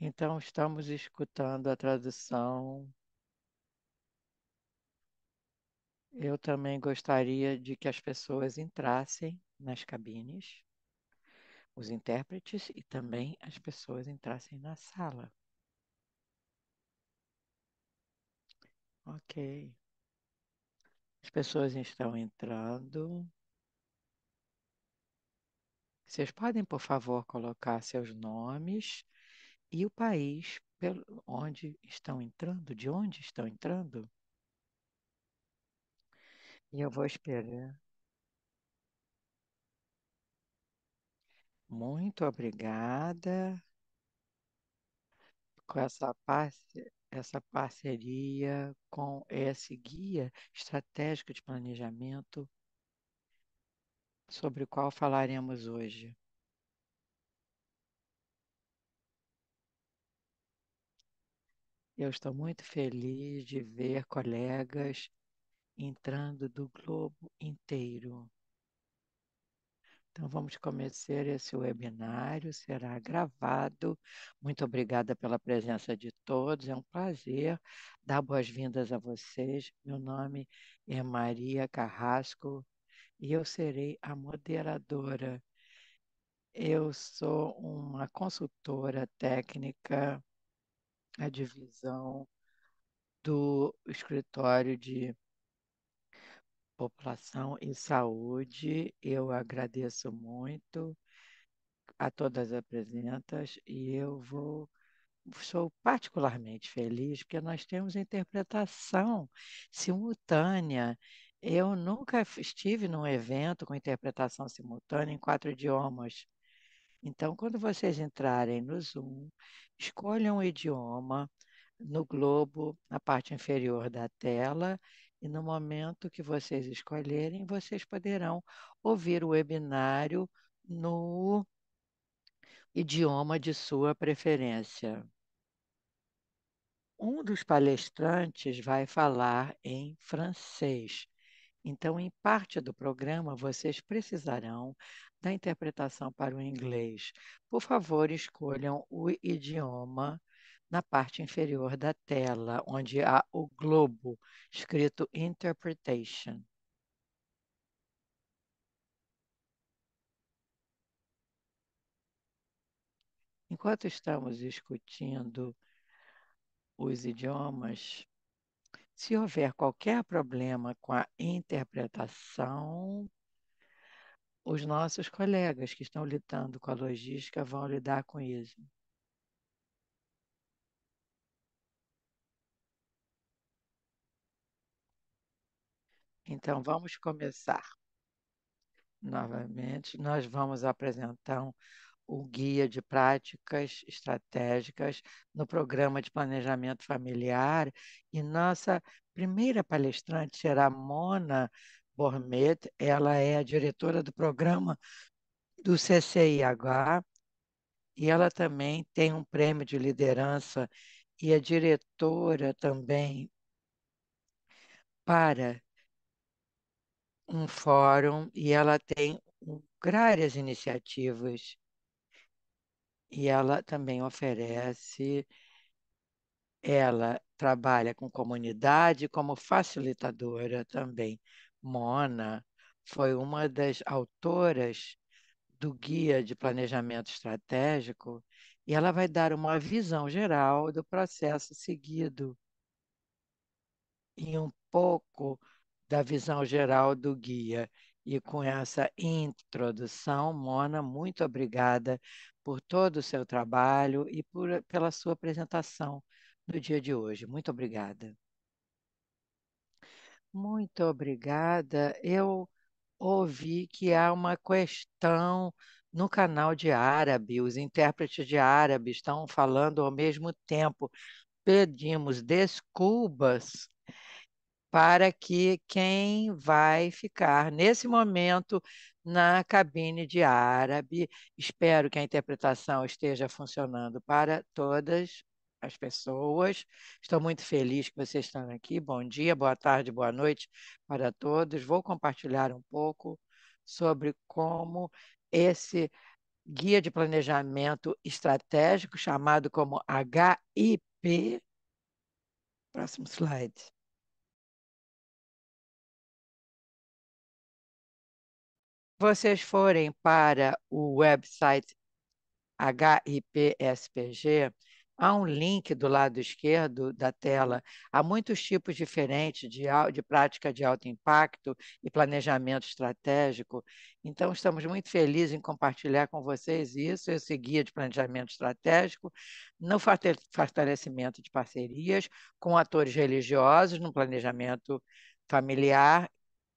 Então, estamos escutando a tradução. Eu também gostaria de que as pessoas entrassem nas cabines, os intérpretes e também as pessoas entrassem na sala. Ok. As pessoas estão entrando. Vocês podem, por favor, colocar seus nomes e o país pelo onde estão entrando, de onde estão entrando. E eu vou esperar. Muito obrigada com essa, essa parceria com esse guia estratégico de planejamento sobre o qual falaremos hoje. Eu estou muito feliz de ver colegas entrando do globo inteiro. Então, vamos começar esse webinário, será gravado. Muito obrigada pela presença de todos, é um prazer dar boas-vindas a vocês. Meu nome é Maria Carrasco e eu serei a moderadora. Eu sou uma consultora técnica a divisão do escritório de população e saúde. Eu agradeço muito a todas as presentas e eu vou sou particularmente feliz porque nós temos interpretação simultânea. Eu nunca estive num evento com interpretação simultânea em quatro idiomas. Então, quando vocês entrarem no Zoom, escolham o idioma no globo, na parte inferior da tela, e no momento que vocês escolherem, vocês poderão ouvir o webinário no idioma de sua preferência. Um dos palestrantes vai falar em francês. Então, em parte do programa, vocês precisarão da interpretação para o inglês, por favor, escolham o idioma na parte inferior da tela, onde há o globo escrito Interpretation. Enquanto estamos discutindo os idiomas, se houver qualquer problema com a interpretação, os nossos colegas que estão lidando com a logística vão lidar com isso. Então, vamos começar. Novamente, nós vamos apresentar o guia de práticas estratégicas no programa de planejamento familiar e nossa primeira palestrante será Mona Bormet, ela é a diretora do programa do CCIH e ela também tem um prêmio de liderança e é diretora também para um fórum e ela tem várias iniciativas e ela também oferece ela trabalha com comunidade como facilitadora também Mona foi uma das autoras do Guia de Planejamento Estratégico e ela vai dar uma visão geral do processo seguido e um pouco da visão geral do guia. E com essa introdução, Mona, muito obrigada por todo o seu trabalho e por, pela sua apresentação no dia de hoje. Muito obrigada. Muito obrigada. Eu ouvi que há uma questão no canal de árabe, os intérpretes de árabe estão falando ao mesmo tempo. Pedimos desculpas para que quem vai ficar nesse momento na cabine de árabe, espero que a interpretação esteja funcionando para todas as pessoas. Estou muito feliz que vocês estão aqui. Bom dia, boa tarde, boa noite para todos. Vou compartilhar um pouco sobre como esse guia de planejamento estratégico, chamado como HIP. Próximo slide. Vocês forem para o website HIPSPG, Há um link do lado esquerdo da tela. Há muitos tipos diferentes de, de prática de alto impacto e planejamento estratégico. Então, estamos muito felizes em compartilhar com vocês isso, esse guia de planejamento estratégico, no fortalecimento de parcerias com atores religiosos no planejamento familiar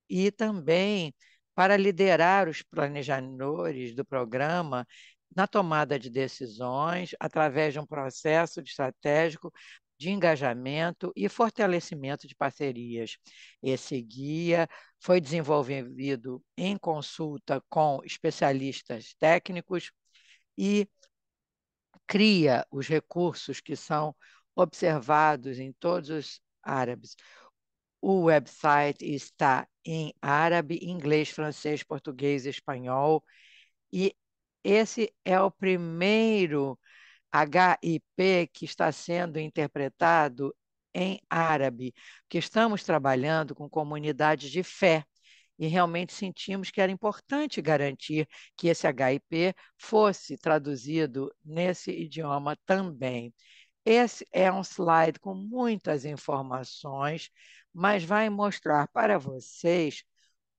e também para liderar os planejadores do programa na tomada de decisões, através de um processo estratégico de engajamento e fortalecimento de parcerias. Esse guia foi desenvolvido em consulta com especialistas técnicos e cria os recursos que são observados em todos os árabes. O website está em árabe, inglês, francês, português, espanhol e esse é o primeiro HIP que está sendo interpretado em árabe, porque estamos trabalhando com comunidades de fé e realmente sentimos que era importante garantir que esse HIP fosse traduzido nesse idioma também. Esse é um slide com muitas informações, mas vai mostrar para vocês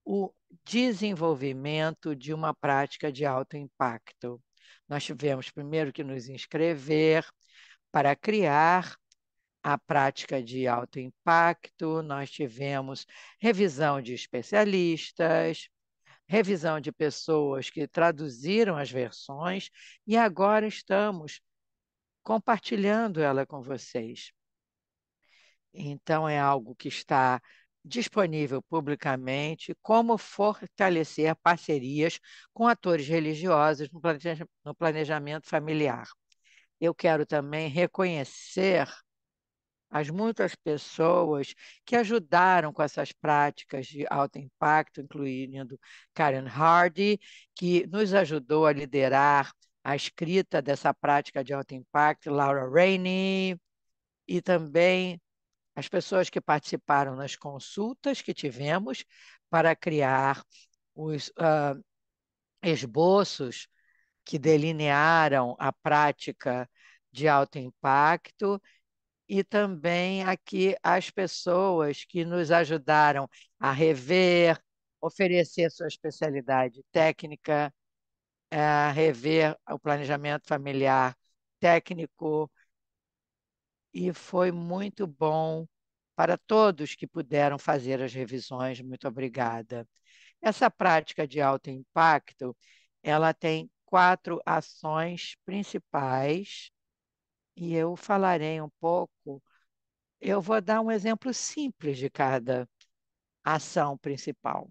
o desenvolvimento de uma prática de alto impacto. Nós tivemos primeiro que nos inscrever para criar a prática de alto impacto, nós tivemos revisão de especialistas, revisão de pessoas que traduziram as versões e agora estamos compartilhando ela com vocês. Então, é algo que está disponível publicamente como fortalecer parcerias com atores religiosos no planejamento familiar. Eu quero também reconhecer as muitas pessoas que ajudaram com essas práticas de alto impacto, incluindo Karen Hardy, que nos ajudou a liderar a escrita dessa prática de alto impacto, Laura Rainey, e também as pessoas que participaram nas consultas que tivemos para criar os uh, esboços que delinearam a prática de alto impacto e também aqui as pessoas que nos ajudaram a rever, oferecer sua especialidade técnica, a eh, rever o planejamento familiar técnico. E foi muito bom para todos que puderam fazer as revisões, muito obrigada. Essa prática de alto impacto, ela tem quatro ações principais e eu falarei um pouco. Eu vou dar um exemplo simples de cada ação principal.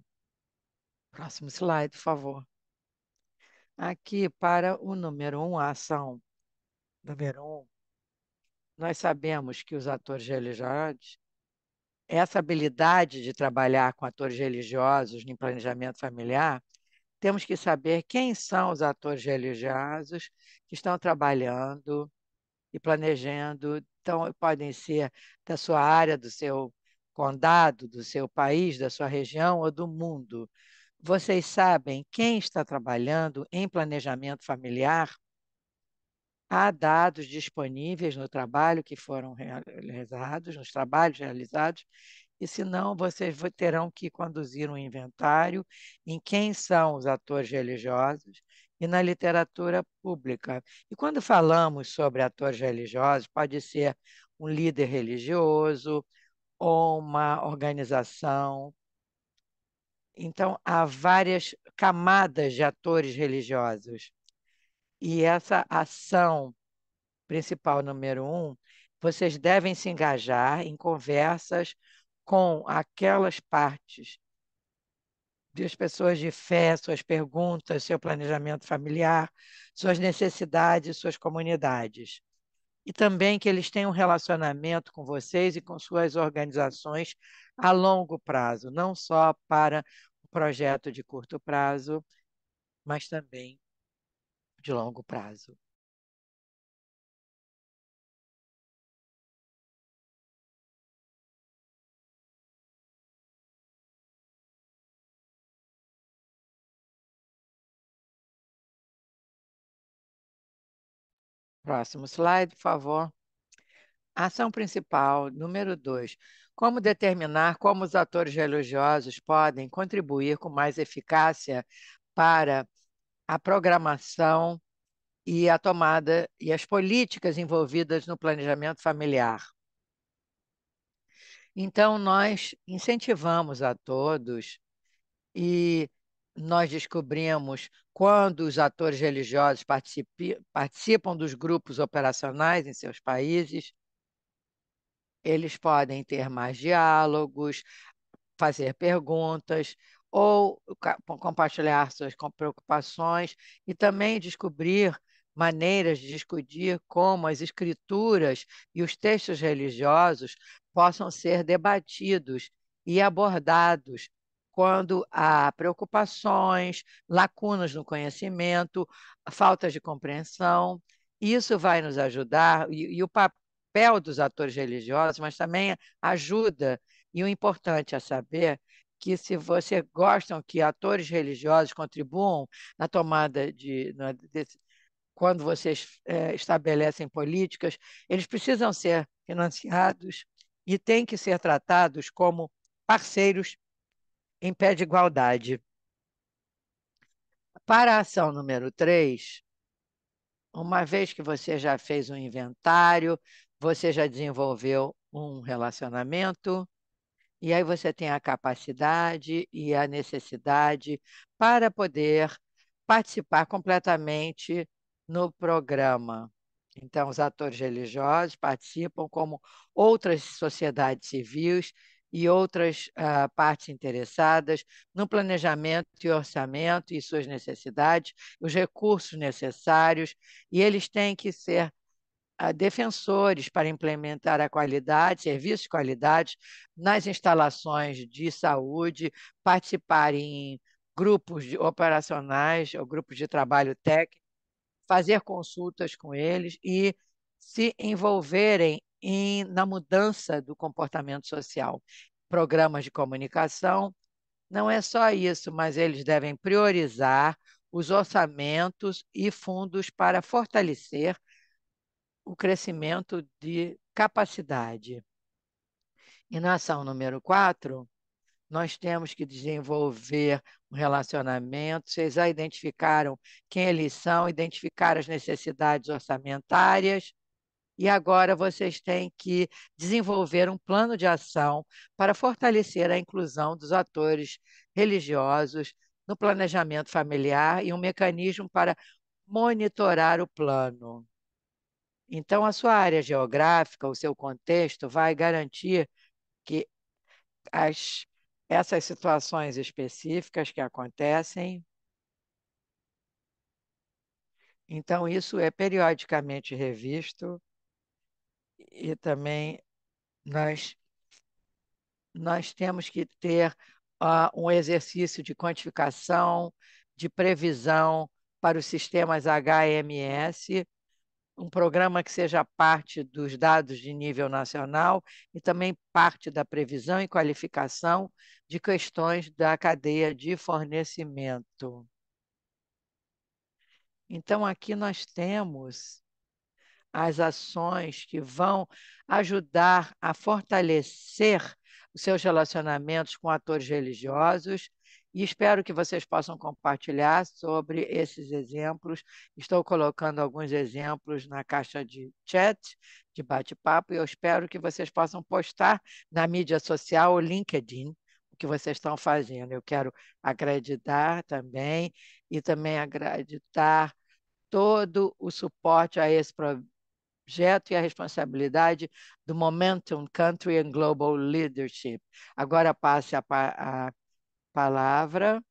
Próximo slide, por favor. Aqui, para o número um, a ação número um, nós sabemos que os atores religiosos essa habilidade de trabalhar com atores religiosos no planejamento familiar, temos que saber quem são os atores religiosos que estão trabalhando e planejando. Então, podem ser da sua área, do seu condado, do seu país, da sua região ou do mundo. Vocês sabem quem está trabalhando em planejamento familiar? Há dados disponíveis no trabalho que foram realizados, nos trabalhos realizados, e senão vocês terão que conduzir um inventário em quem são os atores religiosos e na literatura pública. E quando falamos sobre atores religiosos, pode ser um líder religioso ou uma organização. Então, há várias camadas de atores religiosos. E essa ação principal número um, vocês devem se engajar em conversas com aquelas partes das pessoas de fé, suas perguntas, seu planejamento familiar, suas necessidades, suas comunidades. E também que eles tenham um relacionamento com vocês e com suas organizações a longo prazo, não só para o projeto de curto prazo, mas também de longo prazo. Próximo slide, por favor. Ação principal, número 2. Como determinar como os atores religiosos podem contribuir com mais eficácia para a programação e a tomada e as políticas envolvidas no planejamento familiar. Então, nós incentivamos a todos e nós descobrimos quando os atores religiosos participam dos grupos operacionais em seus países, eles podem ter mais diálogos, fazer perguntas, ou compartilhar suas preocupações e também descobrir maneiras de discutir como as escrituras e os textos religiosos possam ser debatidos e abordados quando há preocupações, lacunas no conhecimento, faltas de compreensão. Isso vai nos ajudar, e, e o papel dos atores religiosos, mas também ajuda, e o importante a é saber que se você gostam que atores religiosos contribuam na tomada de, na, de quando vocês é, estabelecem políticas, eles precisam ser financiados e têm que ser tratados como parceiros em pé de igualdade. Para a ação número 3, uma vez que você já fez um inventário, você já desenvolveu um relacionamento, e aí você tem a capacidade e a necessidade para poder participar completamente no programa. Então, os atores religiosos participam, como outras sociedades civis e outras uh, partes interessadas, no planejamento e orçamento e suas necessidades, os recursos necessários, e eles têm que ser defensores para implementar a qualidade, serviços de qualidade nas instalações de saúde, participar em grupos operacionais ou grupos de trabalho técnico, fazer consultas com eles e se envolverem em, na mudança do comportamento social. Programas de comunicação, não é só isso, mas eles devem priorizar os orçamentos e fundos para fortalecer o crescimento de capacidade. E na ação número 4, nós temos que desenvolver um relacionamento. Vocês já identificaram quem eles são, identificaram as necessidades orçamentárias. E agora vocês têm que desenvolver um plano de ação para fortalecer a inclusão dos atores religiosos no planejamento familiar e um mecanismo para monitorar o plano. Então, a sua área geográfica, o seu contexto, vai garantir que as, essas situações específicas que acontecem. Então, isso é periodicamente revisto e também nós, nós temos que ter uh, um exercício de quantificação, de previsão para os sistemas HMS um programa que seja parte dos dados de nível nacional e também parte da previsão e qualificação de questões da cadeia de fornecimento. Então, aqui nós temos as ações que vão ajudar a fortalecer os seus relacionamentos com atores religiosos, e espero que vocês possam compartilhar sobre esses exemplos. Estou colocando alguns exemplos na caixa de chat, de bate-papo, e eu espero que vocês possam postar na mídia social, o LinkedIn, o que vocês estão fazendo. Eu quero acreditar também e também acreditar todo o suporte a esse projeto e a responsabilidade do Momentum Country and Global Leadership. Agora passe a, a palavra.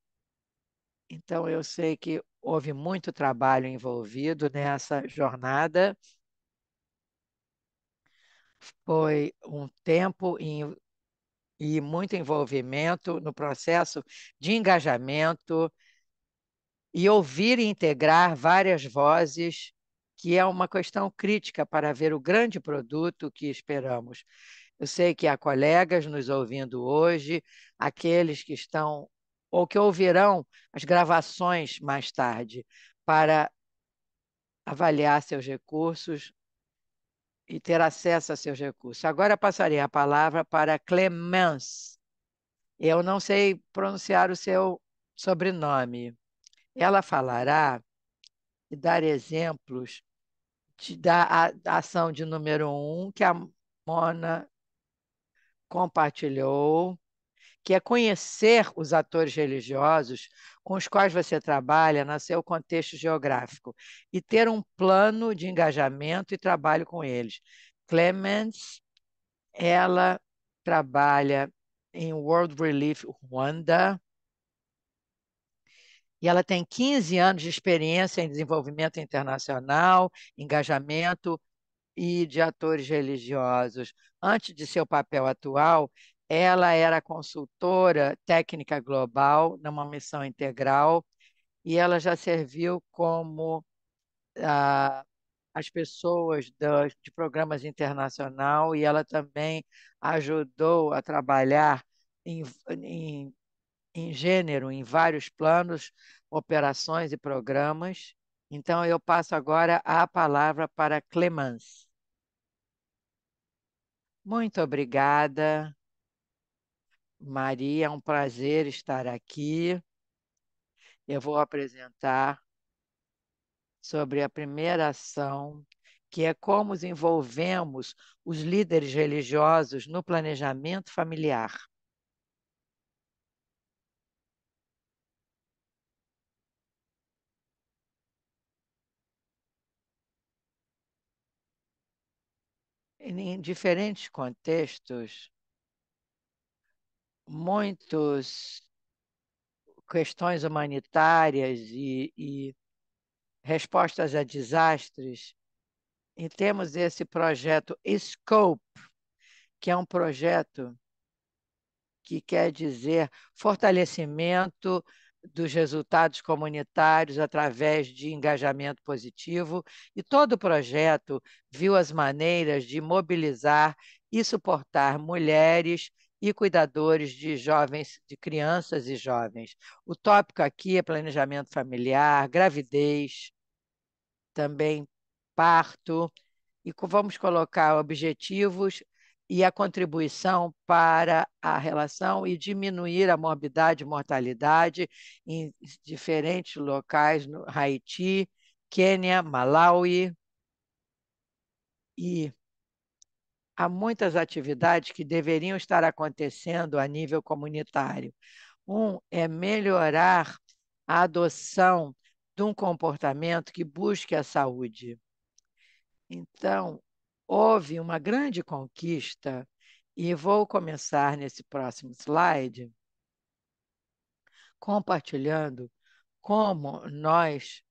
Então, eu sei que houve muito trabalho envolvido nessa jornada. Foi um tempo em, e muito envolvimento no processo de engajamento e ouvir e integrar várias vozes, que é uma questão crítica para ver o grande produto que esperamos. Eu sei que há colegas nos ouvindo hoje, aqueles que estão ou que ouvirão as gravações mais tarde, para avaliar seus recursos e ter acesso a seus recursos. Agora passarei a palavra para Clemence. Eu não sei pronunciar o seu sobrenome. Ela falará e dar exemplos de, da a, ação de número um que a Mona compartilhou, que é conhecer os atores religiosos com os quais você trabalha no seu contexto geográfico e ter um plano de engajamento e trabalho com eles. Clemens, ela trabalha em World Relief Rwanda e ela tem 15 anos de experiência em desenvolvimento internacional, engajamento e de atores religiosos. Antes de seu papel atual, ela era consultora técnica global numa missão integral e ela já serviu como ah, as pessoas de programas internacional e ela também ajudou a trabalhar em, em, em gênero, em vários planos, operações e programas. Então, eu passo agora a palavra para Clemence. Muito obrigada. Maria, é um prazer estar aqui. Eu vou apresentar sobre a primeira ação, que é como envolvemos os líderes religiosos no planejamento familiar. em diferentes contextos, muitas questões humanitárias e, e respostas a desastres, e temos esse projeto Scope, que é um projeto que quer dizer fortalecimento dos resultados comunitários através de engajamento positivo, e todo o projeto viu as maneiras de mobilizar e suportar mulheres e cuidadores de jovens, de crianças e jovens. O tópico aqui é planejamento familiar, gravidez, também parto, e vamos colocar objetivos e a contribuição para a relação e diminuir a morbidade e mortalidade em diferentes locais no Haiti, Quênia, Malawi. E há muitas atividades que deveriam estar acontecendo a nível comunitário. Um é melhorar a adoção de um comportamento que busque a saúde. Então, Houve uma grande conquista, e vou começar nesse próximo slide compartilhando como nós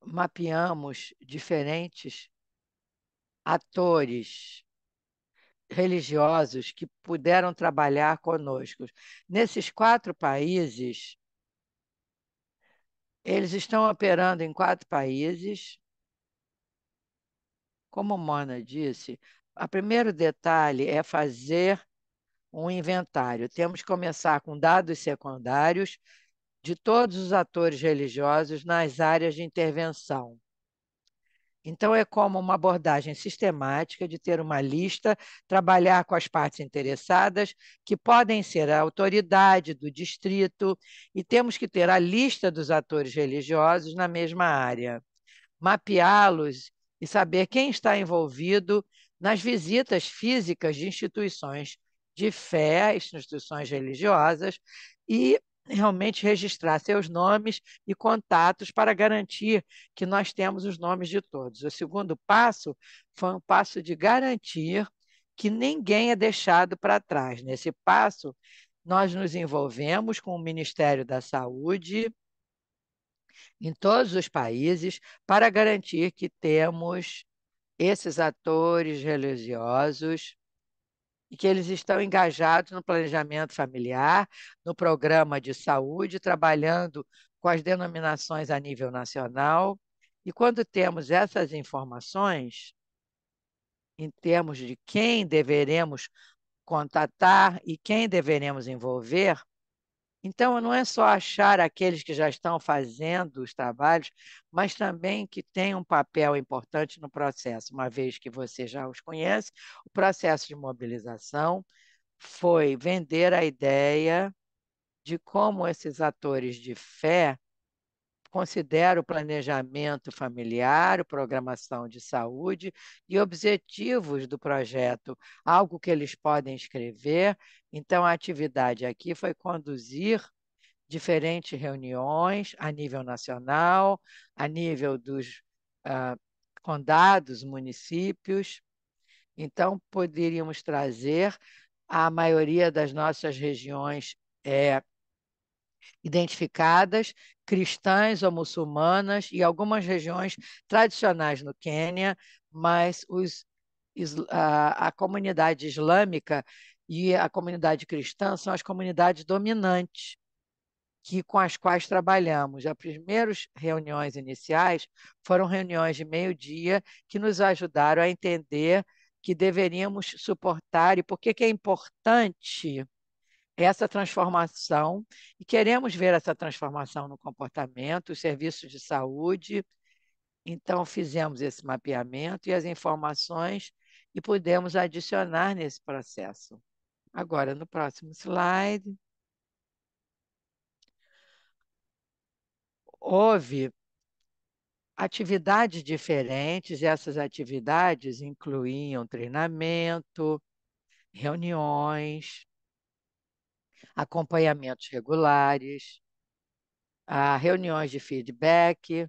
mapeamos diferentes atores religiosos que puderam trabalhar conosco. Nesses quatro países, eles estão operando em quatro países como Mona disse, o primeiro detalhe é fazer um inventário. Temos que começar com dados secundários de todos os atores religiosos nas áreas de intervenção. Então, é como uma abordagem sistemática de ter uma lista, trabalhar com as partes interessadas, que podem ser a autoridade do distrito, e temos que ter a lista dos atores religiosos na mesma área, mapeá-los e saber quem está envolvido nas visitas físicas de instituições de fé, instituições religiosas, e realmente registrar seus nomes e contatos para garantir que nós temos os nomes de todos. O segundo passo foi um passo de garantir que ninguém é deixado para trás. Nesse passo, nós nos envolvemos com o Ministério da Saúde, em todos os países para garantir que temos esses atores religiosos e que eles estão engajados no planejamento familiar, no programa de saúde, trabalhando com as denominações a nível nacional. E quando temos essas informações, em termos de quem deveremos contatar e quem deveremos envolver, então, não é só achar aqueles que já estão fazendo os trabalhos, mas também que têm um papel importante no processo, uma vez que você já os conhece. O processo de mobilização foi vender a ideia de como esses atores de fé considera o planejamento familiar, programação de saúde e objetivos do projeto, algo que eles podem escrever. Então, a atividade aqui foi conduzir diferentes reuniões a nível nacional, a nível dos uh, condados, municípios. Então, poderíamos trazer a maioria das nossas regiões é, identificadas, cristãs ou muçulmanas, e algumas regiões tradicionais no Quênia, mas os, a, a comunidade islâmica e a comunidade cristã são as comunidades dominantes que com as quais trabalhamos. As primeiras reuniões iniciais foram reuniões de meio-dia que nos ajudaram a entender que deveríamos suportar e por que é importante essa transformação e queremos ver essa transformação no comportamento, os serviços de saúde. Então, fizemos esse mapeamento e as informações e pudemos adicionar nesse processo. Agora, no próximo slide. Houve atividades diferentes, e essas atividades incluíam treinamento, reuniões, acompanhamentos regulares, a reuniões de feedback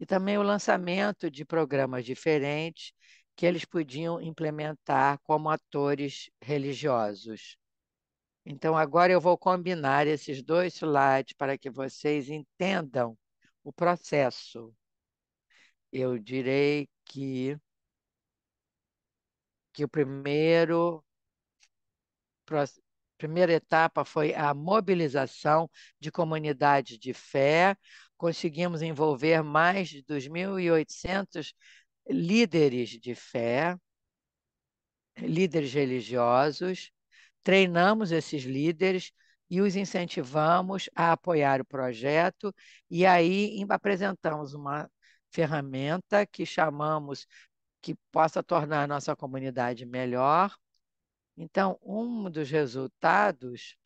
e também o lançamento de programas diferentes que eles podiam implementar como atores religiosos. Então, agora eu vou combinar esses dois slides para que vocês entendam o processo. Eu direi que, que o primeiro primeira etapa foi a mobilização de comunidades de fé. Conseguimos envolver mais de 2.800 líderes de fé, líderes religiosos. Treinamos esses líderes e os incentivamos a apoiar o projeto. E aí apresentamos uma ferramenta que chamamos que possa tornar nossa comunidade melhor então, um dos resultados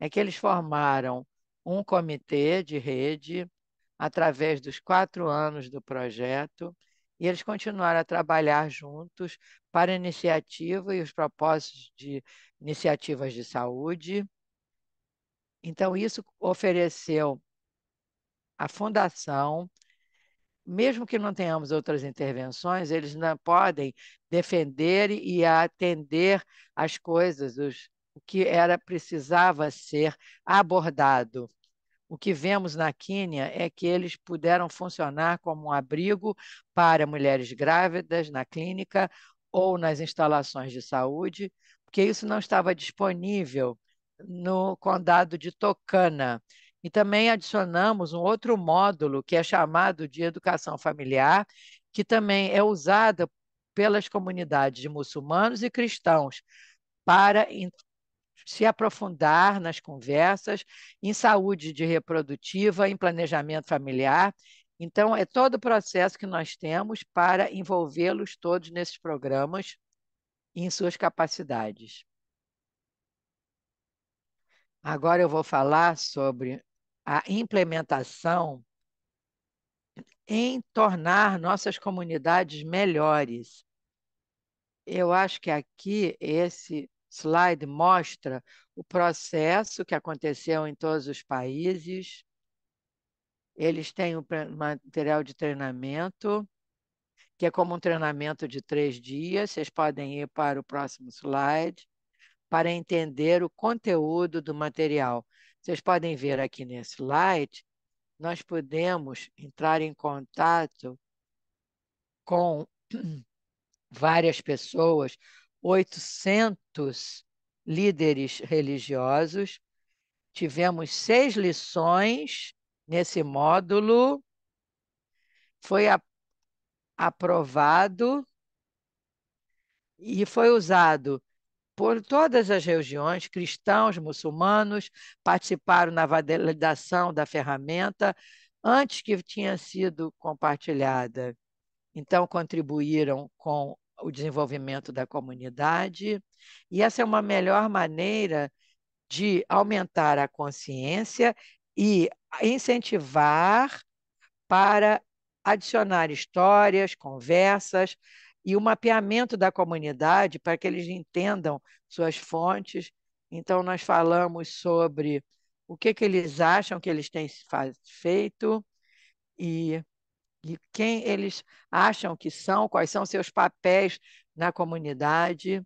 é que eles formaram um comitê de rede através dos quatro anos do projeto e eles continuaram a trabalhar juntos para a iniciativa e os propósitos de iniciativas de saúde. Então, isso ofereceu à fundação mesmo que não tenhamos outras intervenções, eles não podem defender e atender as coisas, os, o que era precisava ser abordado. O que vemos na Quínia é que eles puderam funcionar como um abrigo para mulheres grávidas na clínica ou nas instalações de saúde, porque isso não estava disponível no condado de Tocana, e também adicionamos um outro módulo que é chamado de educação familiar, que também é usada pelas comunidades de muçulmanos e cristãos para se aprofundar nas conversas em saúde de reprodutiva, em planejamento familiar. Então, é todo o processo que nós temos para envolvê-los todos nesses programas e em suas capacidades. Agora eu vou falar sobre a implementação em tornar nossas comunidades melhores. Eu acho que aqui esse slide mostra o processo que aconteceu em todos os países. Eles têm o material de treinamento, que é como um treinamento de três dias. Vocês podem ir para o próximo slide para entender o conteúdo do material. Vocês podem ver aqui nesse slide, nós podemos entrar em contato com várias pessoas, 800 líderes religiosos. Tivemos seis lições nesse módulo. Foi a, aprovado e foi usado por todas as regiões, cristãos, muçulmanos, participaram na validação da ferramenta antes que tinha sido compartilhada. Então, contribuíram com o desenvolvimento da comunidade, e essa é uma melhor maneira de aumentar a consciência e incentivar para adicionar histórias, conversas, e o mapeamento da comunidade para que eles entendam suas fontes. Então, nós falamos sobre o que, que eles acham que eles têm feito e, e quem eles acham que são, quais são seus papéis na comunidade.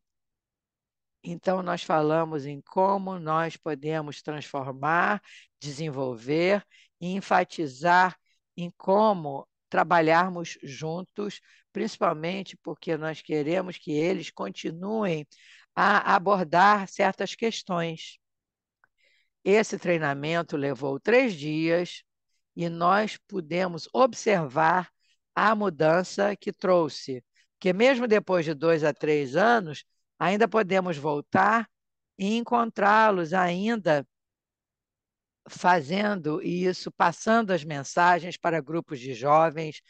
Então, nós falamos em como nós podemos transformar, desenvolver e enfatizar em como trabalharmos juntos principalmente porque nós queremos que eles continuem a abordar certas questões. Esse treinamento levou três dias e nós pudemos observar a mudança que trouxe. Porque, mesmo depois de dois a três anos, ainda podemos voltar e encontrá-los ainda fazendo isso, passando as mensagens para grupos de jovens,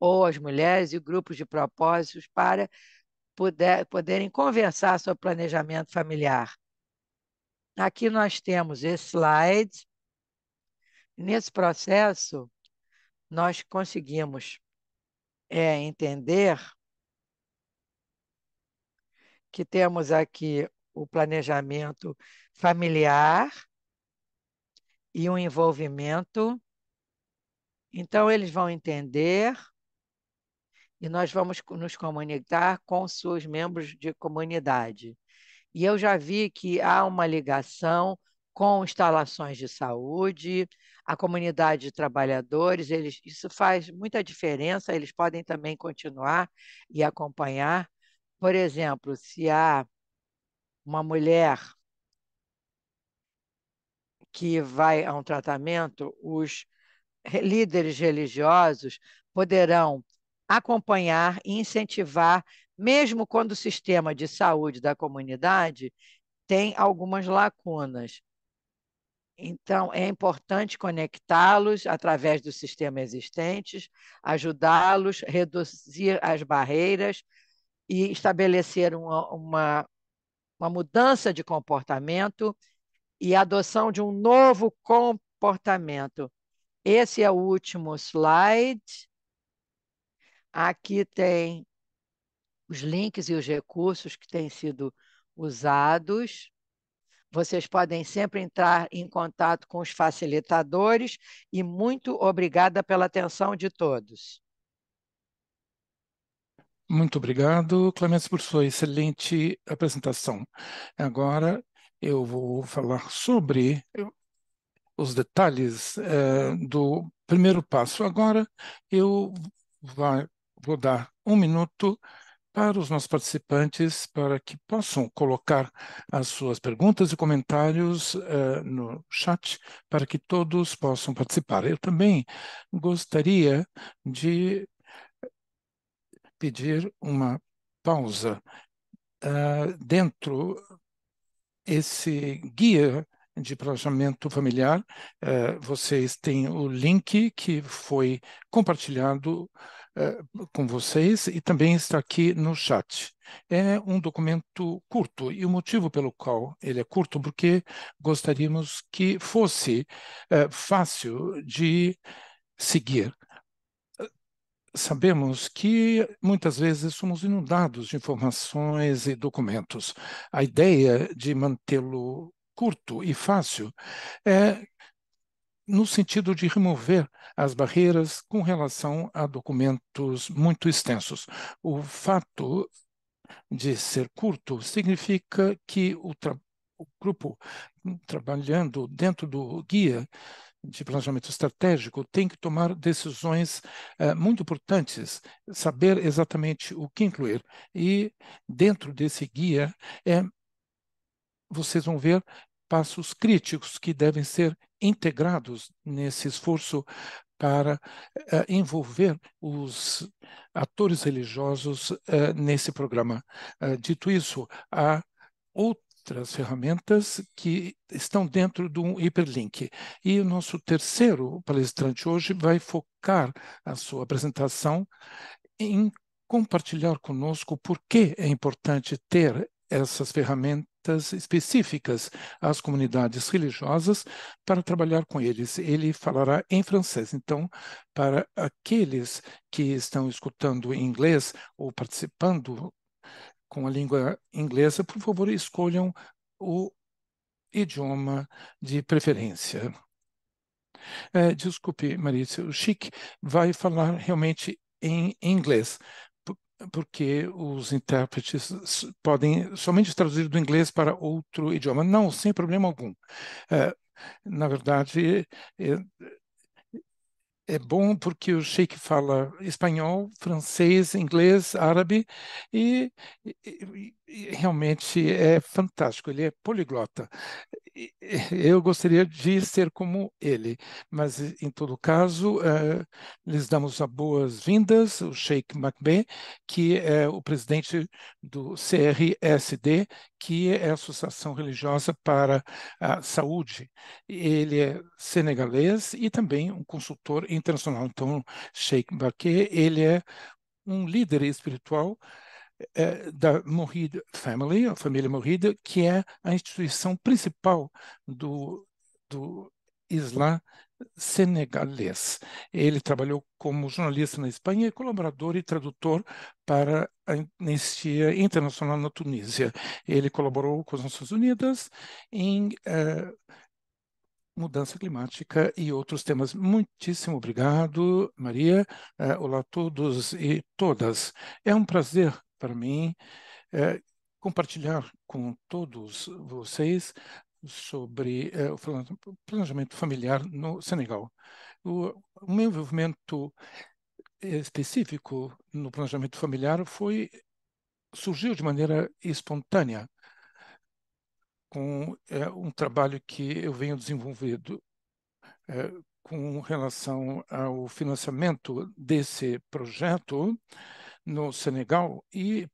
ou as mulheres e grupos de propósitos para poderem conversar sobre planejamento familiar. Aqui nós temos esse slide. Nesse processo, nós conseguimos é, entender que temos aqui o planejamento familiar e o envolvimento. Então, eles vão entender e nós vamos nos comunicar com seus membros de comunidade. E eu já vi que há uma ligação com instalações de saúde, a comunidade de trabalhadores, eles, isso faz muita diferença, eles podem também continuar e acompanhar. Por exemplo, se há uma mulher que vai a um tratamento, os eh, líderes religiosos poderão acompanhar e incentivar, mesmo quando o sistema de saúde da comunidade tem algumas lacunas. Então, é importante conectá-los através dos sistemas existentes, ajudá-los, reduzir as barreiras e estabelecer uma, uma, uma, mudança de comportamento e adoção de um novo comportamento. Esse é o último slide. Aqui tem os links e os recursos que têm sido usados. Vocês podem sempre entrar em contato com os facilitadores e muito obrigada pela atenção de todos. Muito obrigado, Clemente, por sua excelente apresentação. Agora eu vou falar sobre os detalhes é, do primeiro passo. Agora eu vai, vou dar um minuto para os nossos participantes para que possam colocar as suas perguntas e comentários uh, no chat para que todos possam participar. Eu também gostaria de pedir uma pausa uh, dentro esse guia de planejamento familiar. Uh, vocês têm o link que foi compartilhado é, com vocês e também está aqui no chat. É um documento curto e o motivo pelo qual ele é curto porque gostaríamos que fosse é, fácil de seguir. Sabemos que muitas vezes somos inundados de informações e documentos. A ideia de mantê-lo curto e fácil é no sentido de remover as barreiras com relação a documentos muito extensos. O fato de ser curto significa que o, o grupo trabalhando dentro do guia de planejamento estratégico tem que tomar decisões uh, muito importantes, saber exatamente o que incluir. E dentro desse guia, é, vocês vão ver passos críticos que devem ser integrados nesse esforço para uh, envolver os atores religiosos uh, nesse programa. Uh, dito isso, há outras ferramentas que estão dentro de um hiperlink. E o nosso terceiro palestrante hoje vai focar a sua apresentação em compartilhar conosco por que é importante ter essas ferramentas específicas às comunidades religiosas para trabalhar com eles. Ele falará em francês. Então, para aqueles que estão escutando em inglês ou participando com a língua inglesa, por favor, escolham o idioma de preferência. É, desculpe, Marício, o Chic vai falar realmente em inglês, porque os intérpretes podem somente traduzir do inglês para outro idioma. Não, sem problema algum. É, na verdade, é, é bom porque o Sheikh fala espanhol, francês, inglês, árabe e, e, realmente é fantástico, ele é poliglota. Eh, eu gostaria de ser como ele, mas em todo caso, eh, lhes damos as boas-vindas, o Sheikh Macbeth, que é o presidente do CRSD, que é a Associação Religiosa para a Saúde. Ele é senegalês e também um consultor internacional. Então, Sheikh Macbeth, ele é um líder espiritual é, da Morrida Family, a família Morrida, que é a instituição principal do, do Islã senegalês. Ele trabalhou como jornalista na Espanha e colaborador e tradutor para a Anistia Internacional na Tunísia. Ele colaborou com as Nações Unidas em é, mudança climática e outros temas. Muitíssimo obrigado, Maria. É, olá a todos e todas. É um prazer para mim é, compartilhar com todos vocês sobre é, o planejamento familiar no Senegal. O, o meu envolvimento específico no planejamento familiar foi surgiu de maneira espontânea com é, um trabalho que eu venho desenvolvendo é, com relação ao financiamento desse projeto no Senegal e,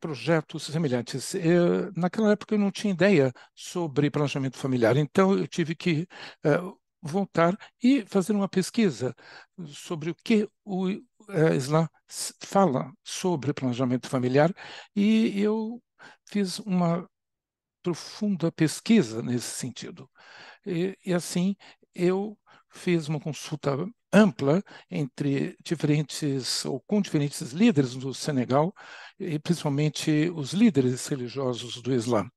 projetos semelhantes. Eu, naquela época eu não tinha ideia sobre planejamento familiar, então eu tive que uh, voltar e fazer uma pesquisa sobre o que o uh, Islã fala sobre planejamento familiar e eu fiz uma profunda pesquisa nesse sentido. E, e assim, eu fiz uma consulta ampla entre diferentes ou com diferentes líderes do Senegal e principalmente os líderes religiosos do Islã,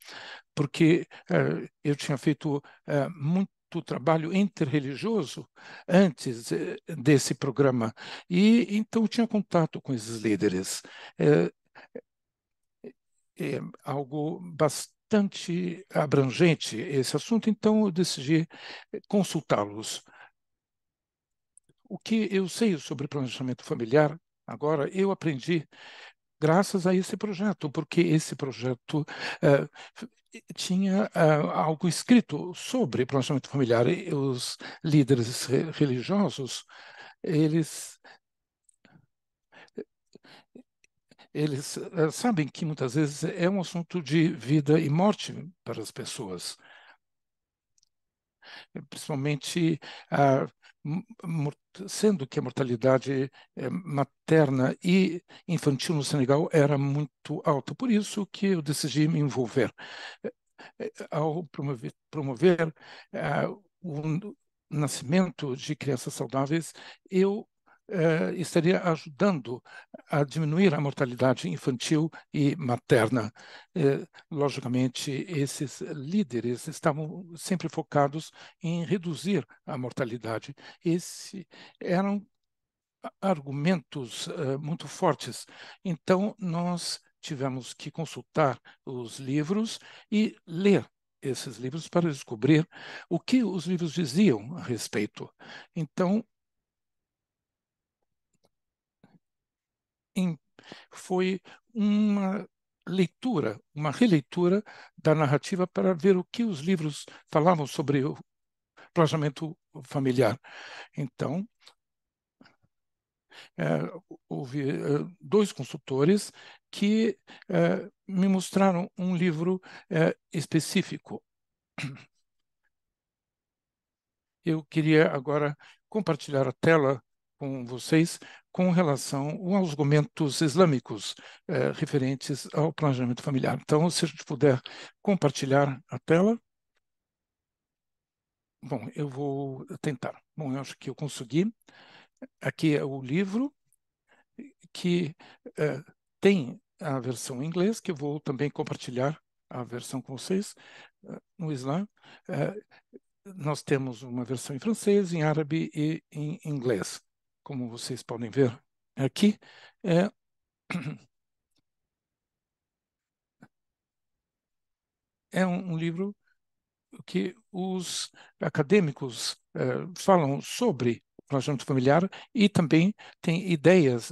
porque uh, eu tinha feito uh, muito trabalho interreligioso antes eh, desse programa e então tinha contato com esses líderes é, é algo bastante bastante abrangente esse assunto, então eu decidi consultá-los. O que eu sei sobre planejamento familiar, agora, eu aprendi graças a esse projeto, porque esse projeto eh, tinha eh, algo escrito sobre planejamento familiar. E os líderes religiosos, eles eles uh, sabem que muitas vezes é um assunto de vida e morte para as pessoas, principalmente a sendo que a mortalidade eh, materna e infantil no Senegal era muito alta. Por isso que eu decidi me envolver eh, eh, ao promover, promover uh, o nascimento de crianças saudáveis, eu eh, estaria ajudando a diminuir a mortalidade infantil e materna. Eh, logicamente, esses líderes estavam sempre focados em reduzir a mortalidade. Esses eram argumentos eh, muito fortes. Então, nós tivemos que consultar os livros e ler esses livros para descobrir o que os livros diziam a respeito. Então, em, foi uma leitura, uma releitura da narrativa para ver o que os livros falavam sobre o planejamento familiar. Então, é, houve é, dois consultores que é, me mostraram um livro específico. Eu queria agora compartilhar a tela com vocês com relação aos argumentos islâmicos eh, referentes ao planejamento familiar. Então, se a gente puder compartilhar a tela. Bom, eu vou tentar. Bom, eu acho que eu consegui. Aqui é o livro que eh, tem a versão em inglês, que eu vou também compartilhar a versão com vocês eh, no Islã. Eh, nós temos uma versão em francês, em árabe e em inglês como vocês podem ver aqui, é é um livro que os acadêmicos é, falam sobre o planejamento familiar e também tem ideias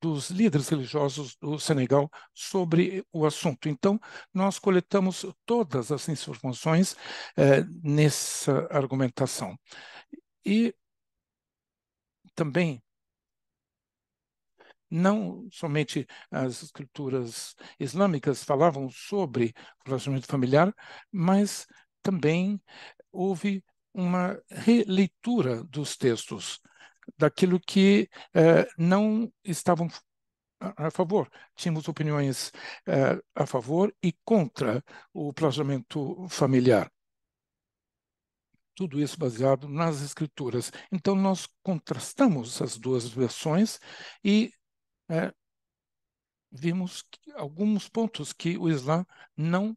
dos líderes religiosos do Senegal sobre o assunto. Então, nós coletamos todas as informações é, nessa argumentação. E também não somente as escrituras islâmicas falavam sobre o relacionamento familiar, mas também houve uma releitura dos textos, daquilo que eh, não estavam a, a favor. Tínhamos opiniões eh, a favor e contra o planejamento familiar tudo isso baseado nas escrituras. Então, nós contrastamos as duas versões e é, vimos alguns pontos que o Islã não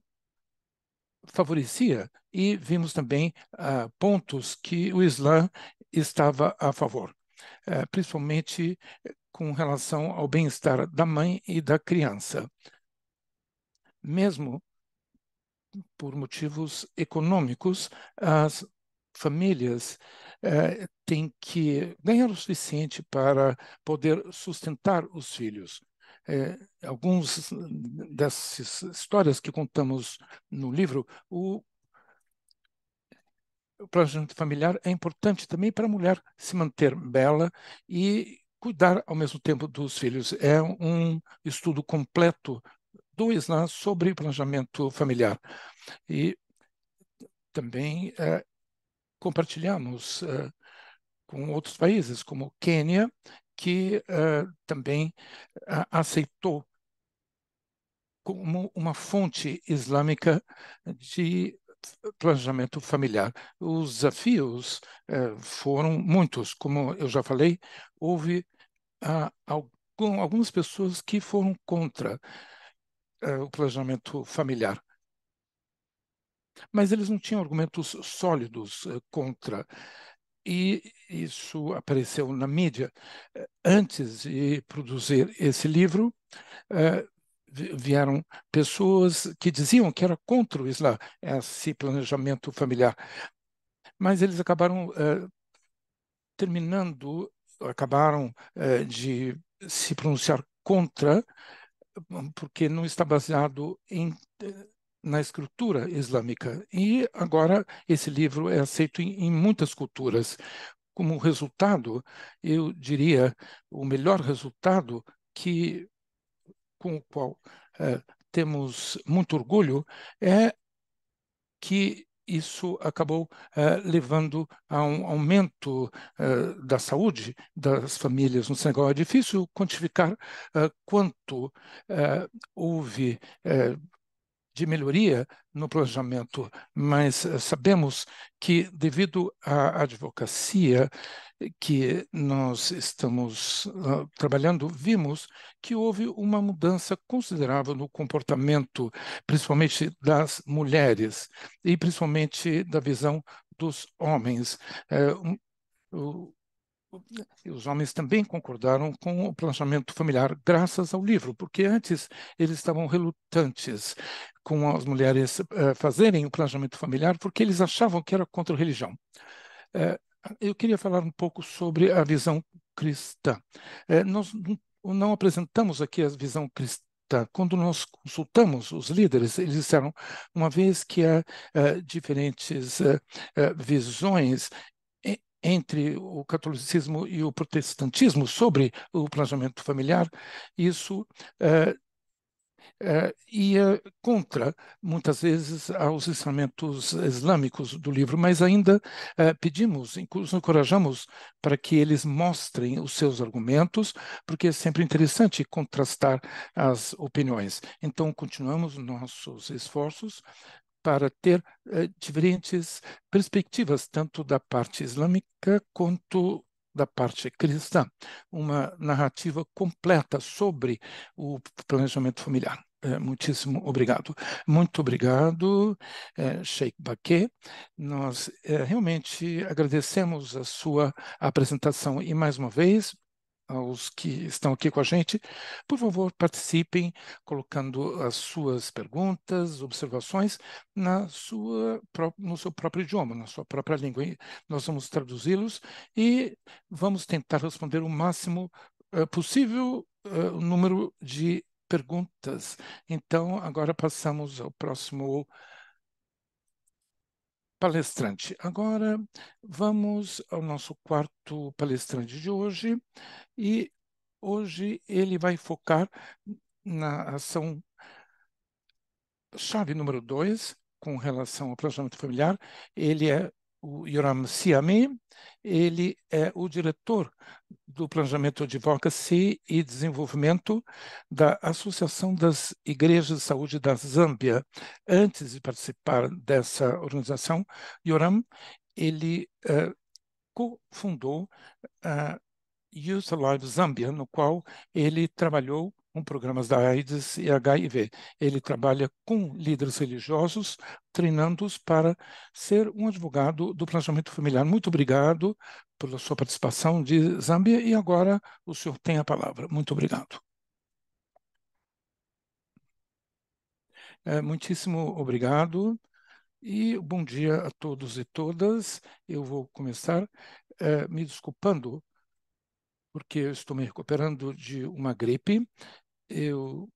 favorecia e vimos também ah, pontos que o Islã estava a favor, eh, principalmente eh, com relação ao bem-estar da mãe e da criança. Mesmo por motivos econômicos, as famílias eh, têm que ganhar o suficiente para poder sustentar os filhos. É, alguns dessas histórias que contamos no livro, o, o planejamento familiar é importante também para a mulher se manter bela e cuidar ao mesmo tempo dos filhos. É um estudo completo do Islã sobre planejamento familiar. E também é, compartilhamos uh, com outros países, como o Quênia, que uh, também uh, aceitou como uma fonte islâmica de planejamento familiar. Os desafios foram muitos, como eu já falei, houve ah, algumas pessoas que foram contra o planejamento familiar. Mas eles não tinham argumentos sólidos eh, contra. E isso apareceu na mídia. Antes de produzir esse livro, eh, vieram pessoas que diziam que era contra o Islã, esse planejamento familiar. Mas eles acabaram eh, terminando, acabaram de se pronunciar contra, porque não está baseado em na escritura islâmica. E agora esse livro é aceito em, em muitas culturas. Como resultado, eu diria o melhor resultado que com o qual é, temos muito orgulho é que isso acabou eh, levando a um aumento eh, da saúde das famílias no Senegal. É difícil quantificar eh, quanto houve de melhoria no planejamento, mas eh, sabemos que, devido à advocacia que nós estamos uh, trabalhando, vimos que houve uma mudança considerável no comportamento, principalmente das mulheres e principalmente da visão dos homens. Uh, os homens também concordaram com o planejamento familiar, graças ao livro, porque antes eles estavam relutantes com as mulheres uh, fazerem o planejamento familiar, porque eles achavam que era contra a religião. Uh, eu queria falar um pouco sobre a visão cristã. Uh, nós não apresentamos aqui a visão cristã quando nós consultamos os líderes, eles disseram: uma vez que há uh, diferentes uh, uh, visões entre o catolicismo e o protestantismo sobre o planejamento familiar, isso ia eh, eh, contra, muitas vezes, aos ensinamentos islâmicos do livro, mas ainda eh, pedimos, incluso encorajamos para que eles mostrem os seus argumentos, porque é sempre interessante contrastar as opiniões. Então, continuamos nossos esforços para ter diferentes perspectivas, tanto da parte islâmica quanto da parte cristã, uma narrativa completa sobre o planejamento familiar. É, muitíssimo obrigado. Muito obrigado, é, Sheikh Baquet. Nós é, realmente agradecemos a sua apresentação e, mais uma vez, aos que estão aqui com a gente, por favor, participem colocando as suas perguntas, observações na sua, no seu próprio idioma, na sua própria língua. Nós vamos traduzi-los e vamos tentar responder o máximo eh, possível o eh, número de perguntas. Então, agora passamos ao próximo palestrante. Agora vamos ao nosso quarto palestrante de hoje e hoje ele vai focar na ação chave número dois com relação ao planejamento familiar. Ele é o Yoram Siami, ele é o diretor do Planejamento de Advocacy e Desenvolvimento da Associação das Igrejas de Saúde da Zâmbia. Antes de participar dessa organização, Yoram, ele eh, cofundou a Youth Alive Zâmbia, no qual ele trabalhou com programas da AIDS e HIV. Ele trabalha com líderes religiosos, treinando-os para ser um advogado do planejamento familiar. Muito obrigado pela sua participação de Zâmbia e agora o senhor tem a palavra. Muito obrigado. É, muitíssimo obrigado e bom dia a todos e todas. Eu vou começar é, me desculpando porque eu estou me recuperando de uma gripe eu,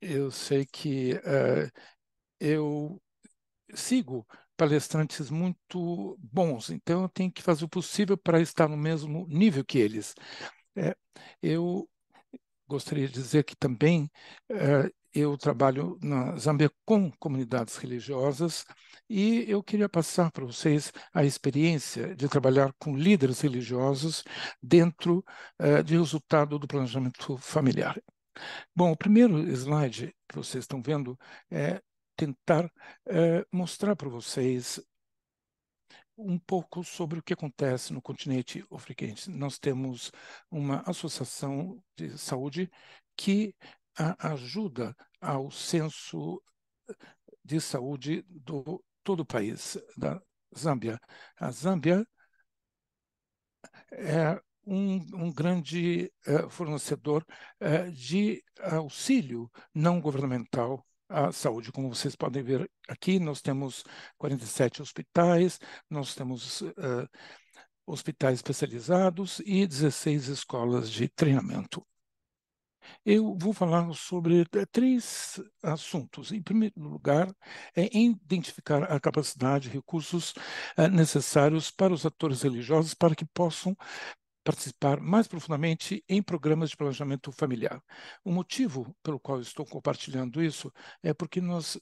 eu sei que uh, eu sigo palestrantes muito bons, então eu tenho que fazer o possível para estar no mesmo nível que eles. É, eu gostaria de dizer que também eh, eu trabalho na Zâmbia com comunidades religiosas e eu queria passar para vocês a experiência de trabalhar com líderes religiosos dentro eh, de resultado do planejamento familiar. Bom, o primeiro slide que vocês estão vendo é tentar eh, mostrar para vocês um pouco sobre o que acontece no continente africano. Nós temos uma associação de saúde que ajuda ao censo de saúde do todo o país da Zâmbia. A Zâmbia é um, um grande eh, fornecedor eh, de auxílio não governamental a saúde. Como vocês podem ver aqui, nós temos 47 hospitais, nós temos uh, hospitais especializados e 16 escolas de treinamento. Eu vou falar sobre eh, três assuntos. Em primeiro lugar, é identificar a capacidade, recursos eh, necessários para os atores religiosos para que possam participar mais profundamente em programas de planejamento familiar. O motivo pelo qual estou compartilhando isso é porque nós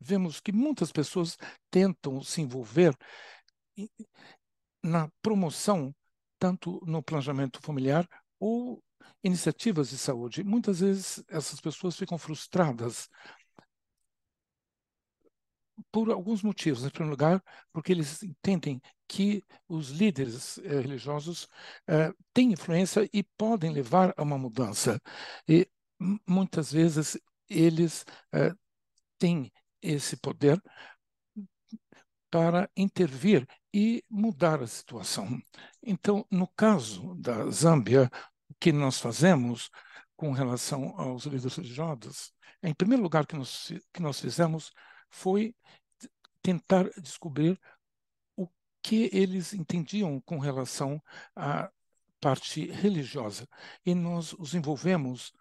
vemos que muitas pessoas tentam se envolver na promoção tanto no planejamento familiar ou iniciativas de saúde. Muitas vezes essas pessoas ficam frustradas por alguns motivos. Em primeiro lugar, porque eles entendem que os líderes eh, religiosos eh, têm influência e podem levar a uma mudança. E muitas vezes eles eh, têm esse poder para intervir e mudar a situação. Então, no caso da Zâmbia, o que nós fazemos com relação aos líderes religiosos, em primeiro lugar que nós, que nós fizemos foi tentar descobrir que eles entendiam com relação à parte religiosa. E nós os envolvemos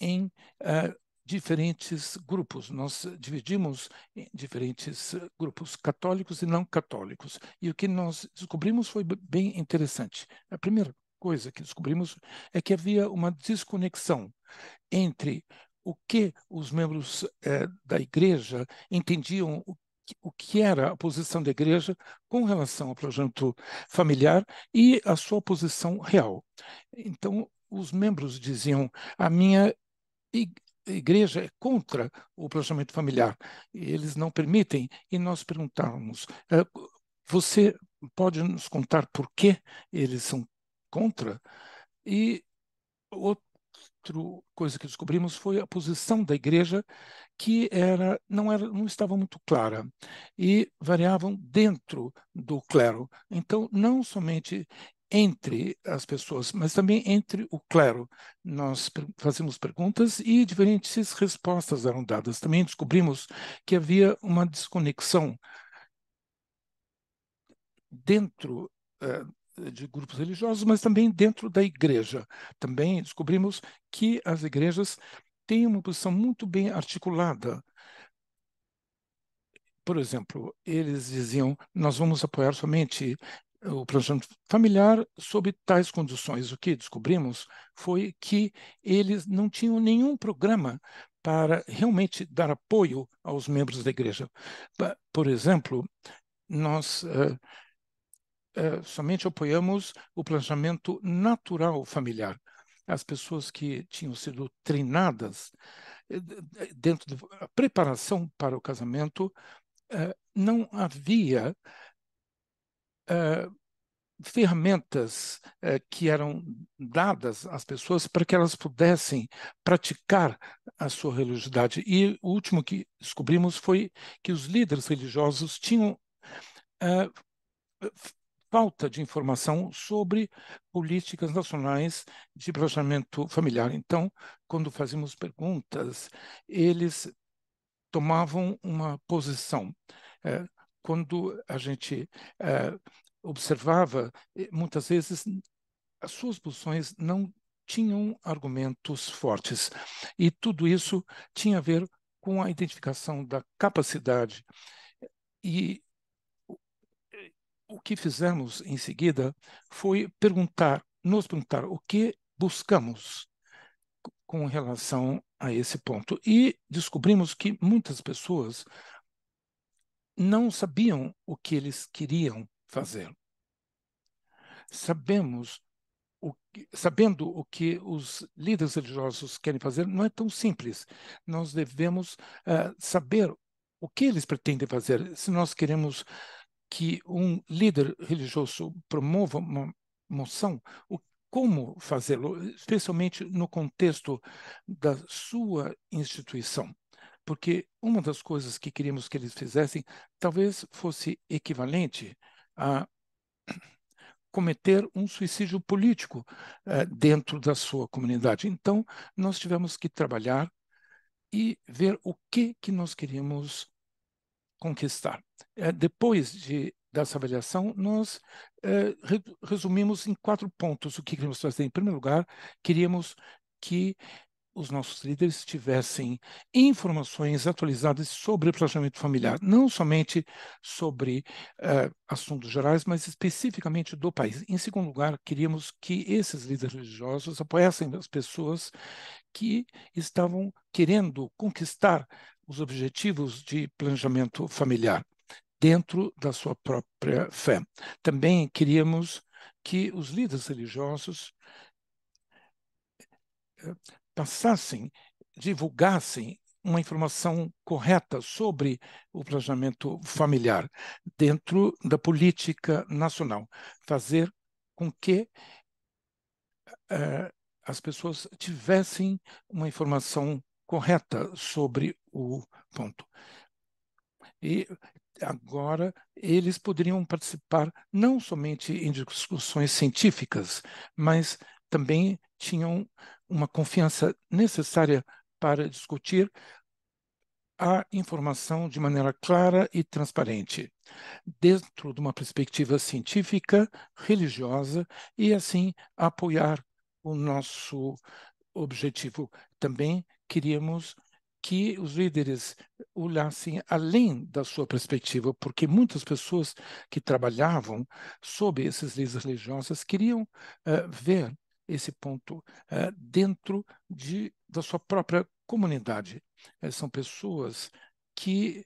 em uh, diferentes grupos. Nós dividimos em diferentes grupos católicos e não católicos. E o que nós descobrimos foi bem interessante. A primeira coisa que descobrimos é que havia uma desconexão entre o que os membros eh, da igreja entendiam o que era a posição da igreja com relação ao projeto familiar e a sua posição real. Então, os membros diziam: a minha igreja é contra o planejamento familiar, eles não permitem. E nós perguntávamos: é, você pode nos contar por que eles são contra? E outra coisa que descobrimos foi a posição da igreja, que era não, era, não estava muito clara, e variavam dentro do clero. Então, não somente entre as pessoas, mas também entre o clero. Nós fazíamos perguntas e diferentes respostas eram dadas. Também descobrimos que havia uma desconexão dentro eh, de grupos religiosos, mas também dentro da igreja. Também descobrimos que as igrejas têm uma posição muito bem articulada. Por exemplo, eles diziam: nós vamos apoiar somente o planejamento familiar sob tais condições. O que descobrimos foi que eles não tinham nenhum programa para realmente dar apoio aos membros da igreja. Por exemplo, nós uh, eh, somente apoiamos o planejamento natural familiar. As pessoas que tinham sido treinadas eh, dentro da preparação para o casamento, eh, não havia ferramentas que eram dadas às pessoas para que elas pudessem praticar a sua religiosidade. E o último que descobrimos foi que os líderes religiosos tinham falta de informação sobre políticas nacionais de planejamento familiar. Então, quando fazíamos perguntas, eles tomavam uma posição. É, quando a gente é, observava, muitas vezes as suas posições não tinham argumentos fortes. E tudo isso tinha a ver com a identificação da capacidade e o que fizemos em seguida foi perguntar, nos perguntar o que buscamos com relação a esse ponto. E descobrimos que muitas pessoas não sabiam o que eles queriam fazer. Sabemos o que, sabendo o que os líderes religiosos querem fazer não é tão simples. Nós devemos uh, saber o que eles pretendem fazer. Se nós queremos que um líder religioso promova uma moção, o como fazê-lo, especialmente no contexto da sua instituição. Porque uma das coisas que queríamos que eles fizessem talvez fosse equivalente a cometer um suicídio político eh, dentro da sua comunidade. Então, nós tivemos que trabalhar e ver o que, que nós queríamos conquistar. É, depois de, dessa avaliação, nós é, resumimos em quatro pontos o que queríamos fazer. Em primeiro lugar, queríamos que os nossos líderes tivessem informações atualizadas sobre planejamento familiar, não somente sobre uh, assuntos gerais, mas especificamente do país. Em segundo lugar, queríamos que esses líderes religiosos apoiassem as pessoas que estavam querendo conquistar os objetivos de planejamento familiar dentro da sua própria fé. Também queríamos que os líderes religiosos eh, passassem, divulgassem uma informação correta sobre o planejamento familiar dentro da política nacional, fazer com que uh, as pessoas tivessem uma informação correta sobre o ponto. E agora eles poderiam participar não somente em discussões científicas, mas também tinham uma confiança necessária para discutir a informação de maneira clara e transparente, dentro de uma perspectiva científica, religiosa e assim apoiar o nosso objetivo. Também queríamos que os líderes olhassem além da sua perspectiva, porque muitas pessoas que trabalhavam sob esses leis religiosas queriam uh, ver esse ponto é, dentro de, da sua própria comunidade. É, são pessoas que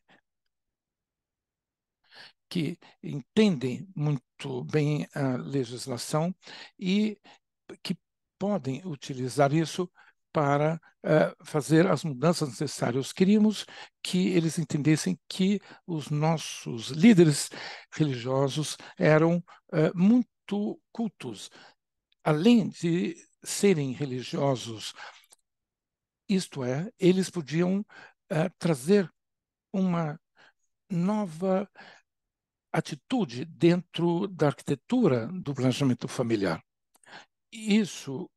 que entendem muito bem a legislação e que podem utilizar isso para eh, fazer as mudanças necessárias. Queríamos que eles entendessem que os nossos líderes religiosos eram muito cultos além de serem religiosos, isto é, eles podiam uh, trazer uma nova atitude dentro da arquitetura do planejamento familiar. Isso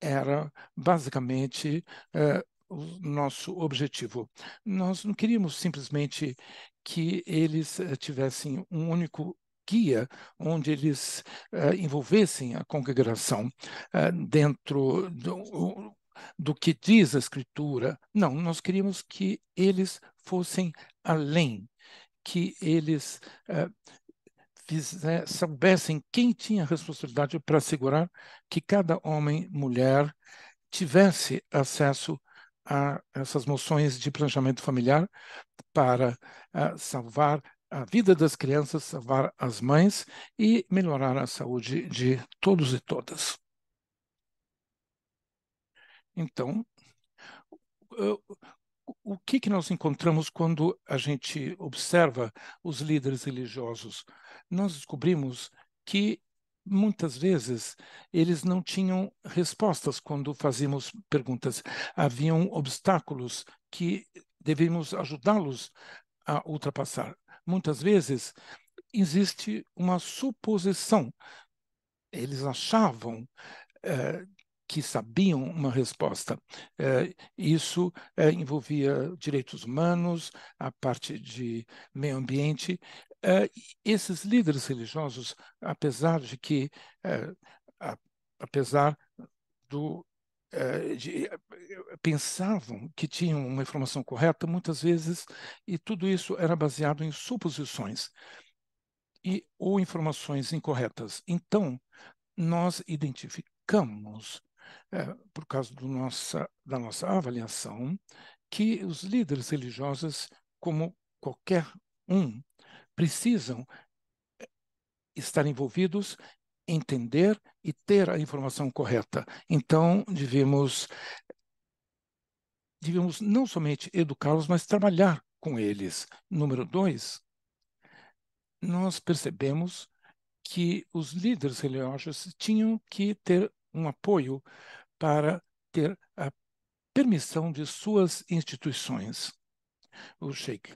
era basicamente uh, o nosso objetivo. Nós não queríamos simplesmente que eles eh, tivessem um único autarquia onde eles uh, envolvessem a congregação uh, dentro do, do que diz a Escritura. Não, nós queríamos que eles fossem além, que eles uh, eh, fizer, soubessem quem tinha a responsabilidade para assegurar que cada homem, mulher, tivesse acesso a essas moções de planejamento familiar para uh, salvar a vida das crianças, salvar as mães e melhorar a saúde de todos e todas. Então, o que, que nós encontramos quando a gente observa os líderes religiosos? Nós descobrimos que muitas vezes eles não tinham respostas quando fazíamos perguntas. Haviam obstáculos que devemos ajudá-los a ultrapassar muitas vezes existe uma suposição. Eles achavam é, que sabiam uma resposta. É, isso é, envolvia direitos humanos, a parte de meio ambiente. esses líderes religiosos, apesar de que, apesar do eh, de, eh, eh, pensavam que tinham uma informação correta muitas vezes, e tudo isso era baseado em suposições e ou informações incorretas. Então, nós identificamos, é, por causa nossa, da nossa avaliação, que os líderes religiosos, como qualquer um, precisam estar envolvidos entender e ter a informação correta. Então, devemos, devemos não somente educá-los, mas trabalhar com eles. Número dois, nós percebemos que os líderes religiosos tinham que ter um apoio para ter a permissão de suas instituições. O Sheikh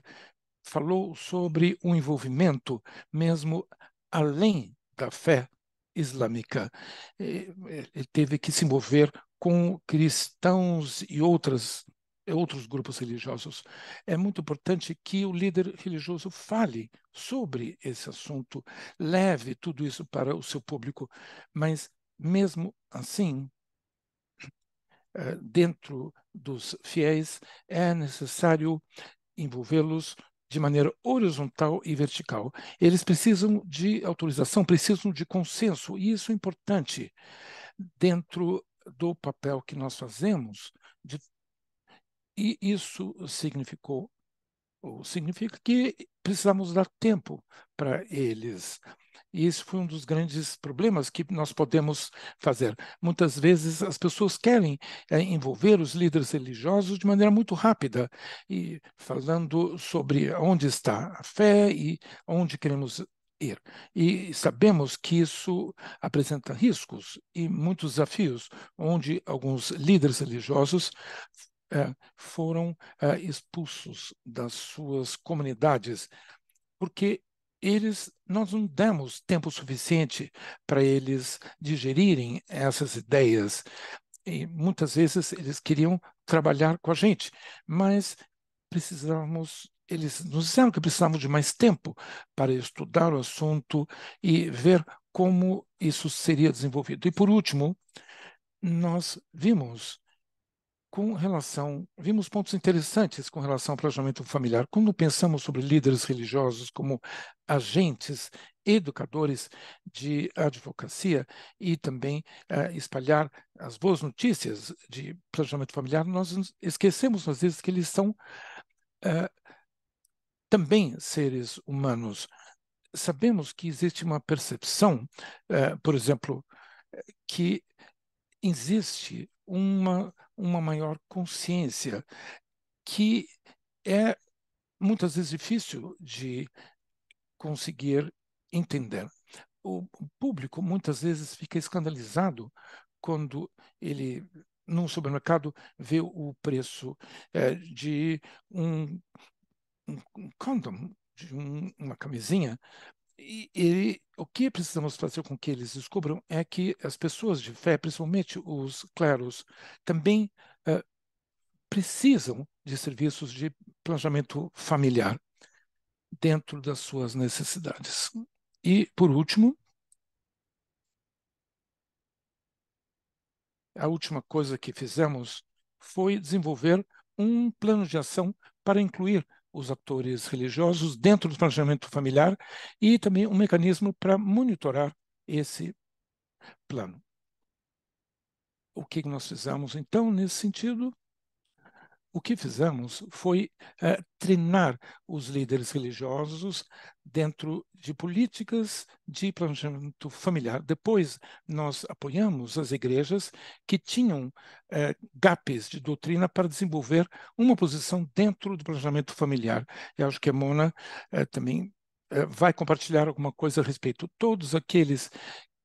falou sobre o envolvimento, mesmo além da fé, islâmica. Ele teve que se mover com cristãos e outras outros grupos religiosos. É muito importante que o líder religioso fale sobre esse assunto, leve tudo isso para o seu público, mas mesmo assim, eh, dentro dos fiéis, é necessário envolvê-los de maneira horizontal e vertical. Eles precisam de autorização, precisam de consenso, e isso é importante dentro do papel que nós fazemos. De... E isso significou, significa que precisamos dar tempo para eles, e esse foi um dos grandes problemas que nós podemos fazer. Muitas vezes as pessoas querem é, envolver os líderes religiosos de maneira muito rápida, e falando sobre onde está a fé e onde queremos ir. E sabemos que isso apresenta riscos e muitos desafios, onde alguns líderes religiosos é, foram é, expulsos das suas comunidades porque eles nós não damos tempo suficiente para eles digerirem essas ideias. E muitas vezes eles queriam trabalhar com a gente, mas precisávamos eles nos disseram que precisávamos de mais tempo para estudar o assunto e ver como isso seria desenvolvido. E por último, nós vimos com relação, vimos pontos interessantes com relação ao planejamento familiar. Quando pensamos sobre líderes religiosos como agentes educadores de advocacia e também uh, espalhar as boas notícias de planejamento familiar, nós esquecemos às vezes que eles são uh, também seres humanos. Sabemos que existe uma percepção, uh, por exemplo, que existe uma, uma maior consciência, que é muitas vezes difícil de conseguir entender. O público muitas vezes fica escandalizado quando ele num supermercado vê o preço é, de um, um, condom, de um, uma camisinha e, o que precisamos fazer com que eles descubram é que as pessoas de fé, principalmente os cleros, também eh, precisam de serviços de planejamento familiar dentro das suas necessidades. E, por último, a última coisa que fizemos foi desenvolver um plano de ação para incluir os atores religiosos dentro do planejamento familiar e também um mecanismo para monitorar esse plano. O que nós fizemos então nesse sentido? o que fizemos foi é, treinar os líderes religiosos dentro de políticas de planejamento familiar. Depois, nós apoiamos as igrejas que tinham é, eh, gaps de doutrina para desenvolver uma posição dentro do planejamento familiar. Eu acho que a Mona é, também vai compartilhar alguma coisa a respeito. Todos aqueles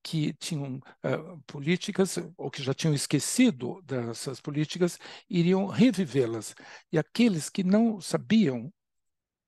que tinham uh, políticas ou que já tinham esquecido dessas políticas iriam revivê-las. E aqueles que não sabiam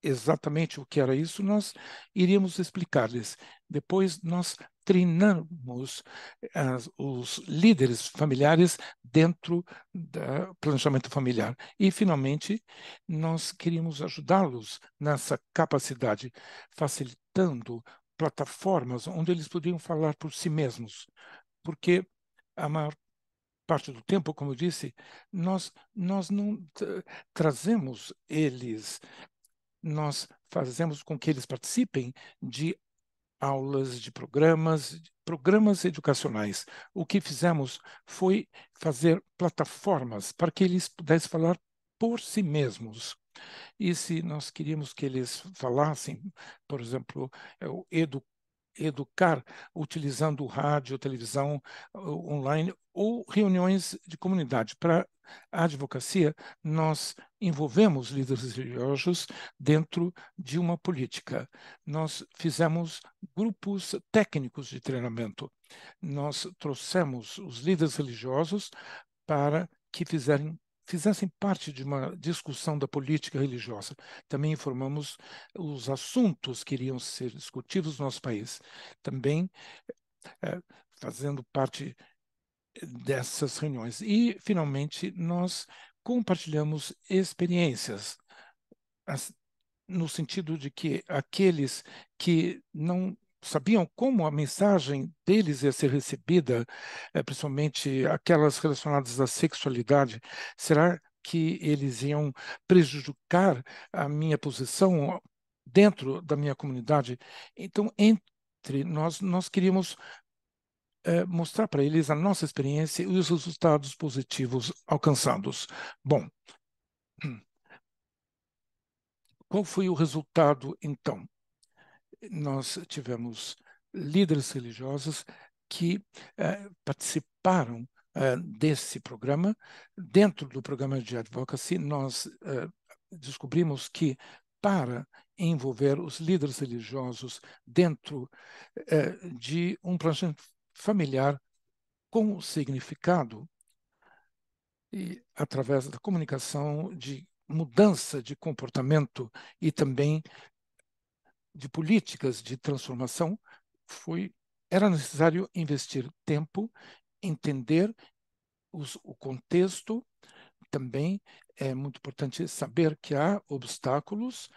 exatamente o que era isso, nós iríamos explicar-lhes. Depois nós treinamos uh, os líderes familiares dentro do planejamento familiar. E, finalmente, nós queríamos ajudá-los nessa capacidade, facilitando plataformas onde eles podiam falar por si mesmos, porque a maior parte do tempo, como eu disse, nós nós não trazemos eles, nós fazemos com que eles participem de aulas, de programas, programas educacionais. O que fizemos foi fazer plataformas para que eles pudessem falar por si mesmos. E se nós queríamos que eles falassem, por exemplo, é edu educar utilizando rádio, televisão online ou reuniões de comunidade. Para a advocacia, nós envolvemos líderes religiosos dentro de uma política. Nós fizemos grupos técnicos de treinamento. Nós trouxemos os líderes religiosos para que fizerem fizessem parte de uma discussão da política religiosa. Também informamos os assuntos que iriam ser discutidos no nosso país. Também é, fazendo parte eh, dessas reuniões. E, finalmente, nós compartilhamos experiências. As, no sentido de que aqueles que não sabiam como a mensagem deles ia ser recebida, eh, principalmente aquelas relacionadas à sexualidade? Será que eles iam prejudicar a minha posição dentro da minha comunidade? Então, entre nós, nós queríamos é, mostrar para eles a nossa experiência e os resultados positivos alcançados. Bom, qual foi o resultado então? nós tivemos líderes religiosos que eh, participaram eh, desse programa. Dentro do programa de advocacy, nós eh, descobrimos que para envolver os líderes religiosos dentro de um projeto familiar com significado e através da comunicação de mudança de comportamento e também de políticas de transformação, foi era necessário investir tempo, entender os, o contexto, também é muito importante saber que há obstáculos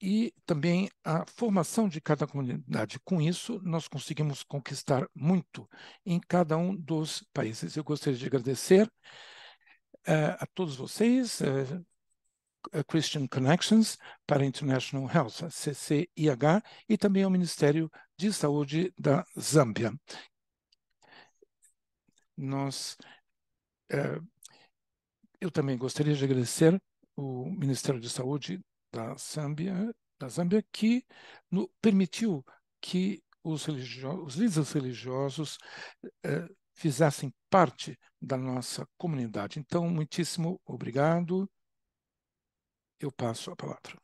e também a formação de cada comunidade. Com isso, nós conseguimos conquistar muito em cada um dos países. Eu gostaria de agradecer uh, a todos vocês, uh, Christian Connections para International Health, CCIH, e também ao Ministério de Saúde da Zâmbia. Nós, é, eu também gostaria de agradecer o Ministério de Saúde da Zâmbia, da Zâmbia que no, permitiu que os, religiosos, os líderes religiosos é, fizessem parte da nossa comunidade. Então, muitíssimo obrigado eu passo a palavra.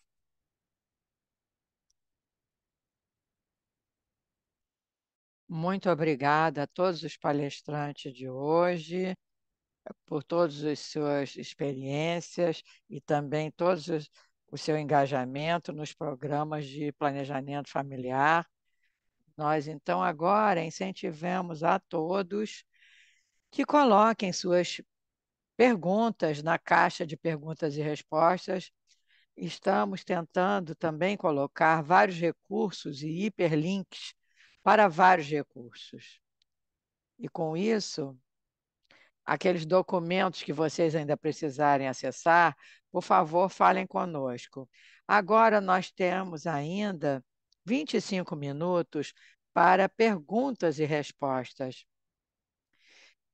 Muito obrigada a todos os palestrantes de hoje, por todas as suas experiências e também todos os, o seu engajamento nos programas de planejamento familiar. Nós, então, agora incentivamos a todos que coloquem suas perguntas na caixa de perguntas e respostas estamos tentando também colocar vários recursos e hiperlinks para vários recursos. E com isso, aqueles documentos que vocês ainda precisarem acessar, por favor, falem conosco. Agora nós temos ainda 25 minutos para perguntas e respostas.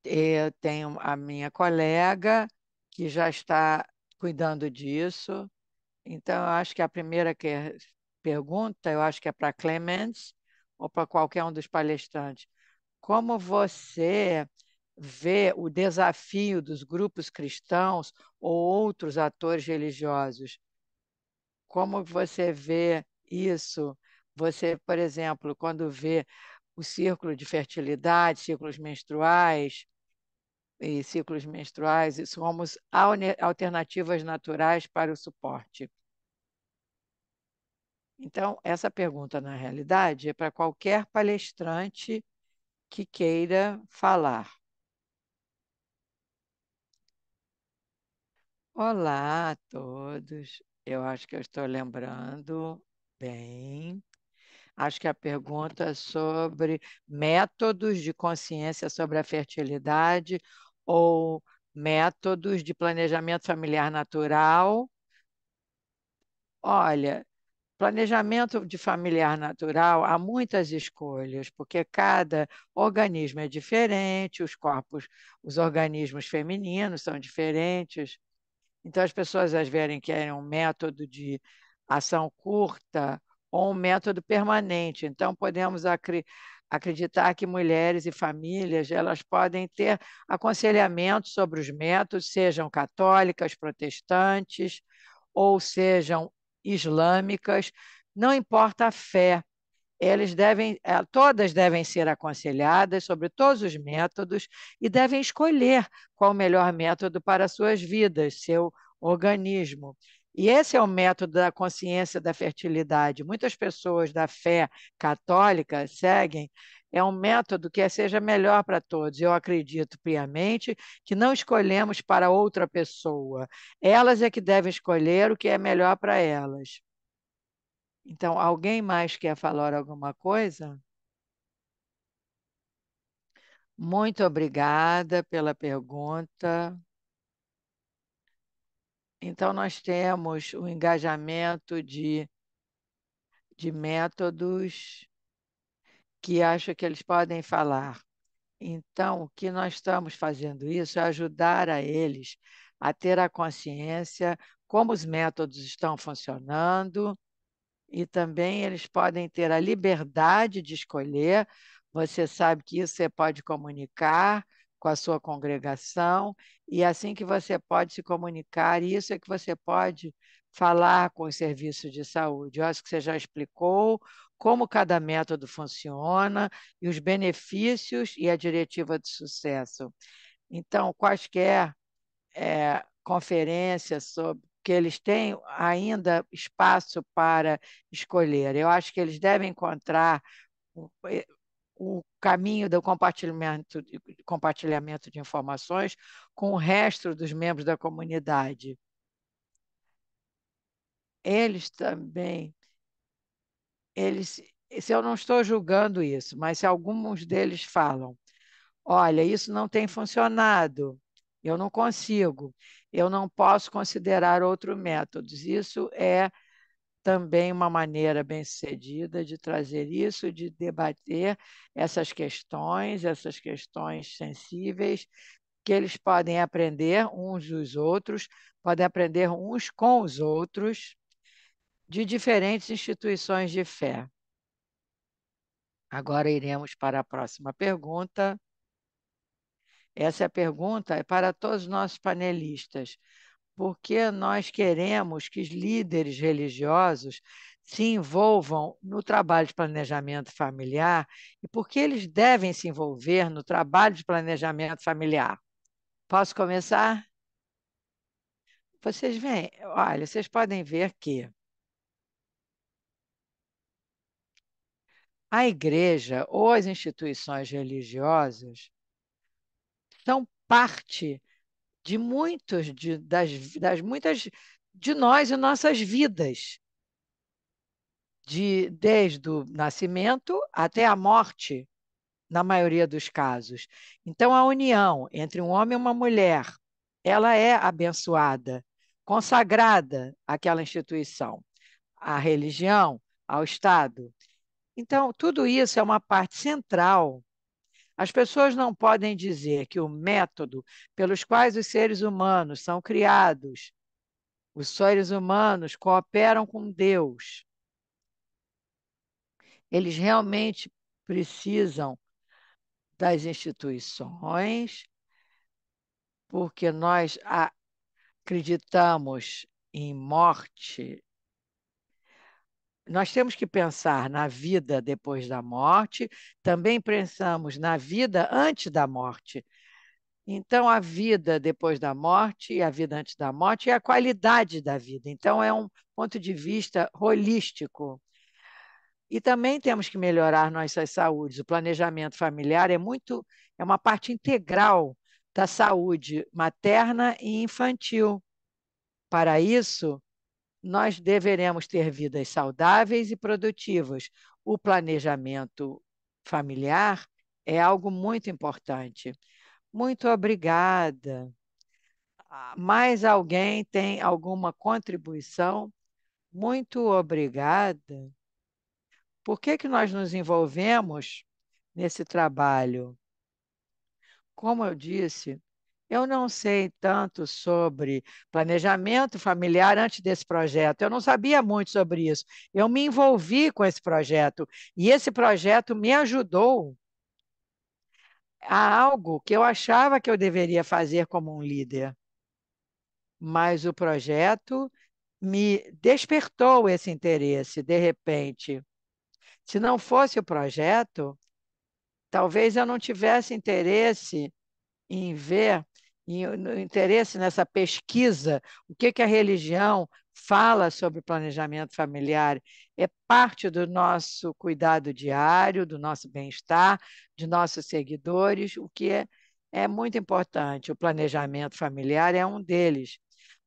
Eu tenho a minha colega que já está cuidando disso então, eu acho que a primeira que é pergunta, eu acho que é para Clemens ou para qualquer um dos palestrantes. Como você vê o desafio dos grupos cristãos ou outros atores religiosos? Como você vê isso? Você, por exemplo, quando vê o círculo de fertilidade, círculos menstruais, e ciclos menstruais e somos alternativas naturais para o suporte. Então, essa pergunta, na realidade, é para qualquer palestrante que queira falar. Olá a todos, eu acho que eu estou lembrando bem. Acho que a pergunta é sobre métodos de consciência sobre a fertilidade ou métodos de planejamento familiar natural. Olha, planejamento de familiar natural há muitas escolhas, porque cada organismo é diferente, os corpos, os organismos femininos são diferentes. Então, as pessoas às vezes querem um método de ação curta ou um método permanente. Então, podemos acreditar que mulheres e famílias elas podem ter aconselhamento sobre os métodos, sejam católicas, protestantes ou sejam islâmicas, não importa a fé. Eles devem, eh, todas devem ser aconselhadas sobre todos os métodos e devem escolher qual o melhor método para suas vidas, seu organismo. E esse é o método da consciência da fertilidade. Muitas pessoas da fé católica seguem. É um método que seja melhor para todos. Eu acredito piamente que não escolhemos para outra pessoa. Elas é que devem escolher o que é melhor para elas. Então, alguém mais quer falar alguma coisa? Muito obrigada pela pergunta. Então, nós temos o engajamento de, de métodos que acho que eles podem falar. Então, o que nós estamos fazendo isso é ajudar a eles a ter a consciência como os métodos estão funcionando e também eles podem ter a liberdade de escolher. Você sabe que isso você pode comunicar, com a sua congregação, e é assim que você pode se comunicar, isso é que você pode falar com o serviço de saúde. Eu acho que você já explicou como cada método funciona e os benefícios e a diretiva de sucesso. Então, quaisquer é, conferências sobre que eles têm ainda espaço para escolher. Eu acho que eles devem encontrar eh, o caminho do compartilhamento, compartilhamento de informações com o resto dos membros da comunidade. Eles também, eles, se eu não estou julgando isso, mas se alguns deles falam, olha, isso não tem funcionado, eu não consigo, eu não posso considerar outros métodos. Isso é também uma maneira bem-sucedida de trazer isso, de debater essas questões, essas questões sensíveis que eles podem aprender uns dos outros, podem aprender uns com os outros de diferentes instituições de fé. Agora iremos para a próxima pergunta. Essa pergunta é para todos os nossos panelistas porque nós queremos que os líderes religiosos se envolvam no trabalho de planejamento familiar e porque eles devem se envolver no trabalho de planejamento familiar. Posso começar? Vocês veem, olha, vocês podem ver que a igreja ou as instituições religiosas são parte de muitos, de, das, das muitas de nós e nossas vidas, de desde o nascimento até a morte, na maioria dos casos. Então, a união entre um homem e uma mulher, ela é abençoada, consagrada àquela instituição, à religião, ao Estado. Então, tudo isso é uma parte central as pessoas não podem dizer que o método pelos quais os seres humanos são criados, os seres humanos cooperam com Deus. Eles realmente precisam das instituições, porque nós acreditamos em morte nós temos que pensar na vida depois da morte, também pensamos na vida antes da morte. Então, a vida depois da morte e a vida antes da morte é a qualidade da vida. Então, é um ponto de vista holístico. E também temos que melhorar nossas saúdes. O planejamento familiar é muito, é uma parte integral da saúde materna e infantil. Para isso, nós deveremos ter vidas saudáveis e produtivas. O planejamento familiar é algo muito importante. Muito obrigada. Ah, mais alguém tem alguma contribuição? Muito obrigada. Por que, que nós nos envolvemos nesse trabalho? Como eu disse, eu não sei tanto sobre planejamento familiar antes desse projeto. Eu não sabia muito sobre isso. Eu me envolvi com esse projeto e esse projeto me ajudou a algo que eu achava que eu deveria fazer como um líder. Mas o projeto me despertou esse interesse de repente. Se não fosse o projeto, talvez eu não tivesse interesse em ver interesse nessa pesquisa, o que, que a religião fala sobre planejamento familiar é parte do nosso cuidado diário, do nosso bem-estar, de nossos seguidores, o que é, é muito importante. O planejamento familiar é um deles.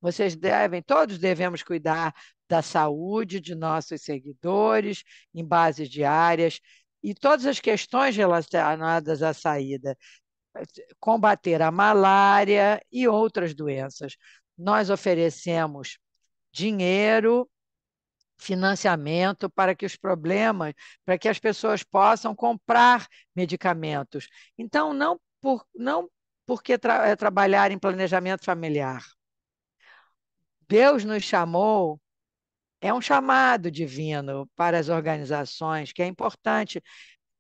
Vocês devem, todos devemos cuidar da saúde de nossos seguidores em bases diárias e todas as questões relacionadas à saída, combater a malária e outras doenças. Nós oferecemos dinheiro, financiamento para que os problemas, para que as pessoas possam comprar medicamentos. Então, não, por, não porque tra é trabalhar em planejamento familiar. Deus nos chamou, é um chamado divino para as organizações, que é importante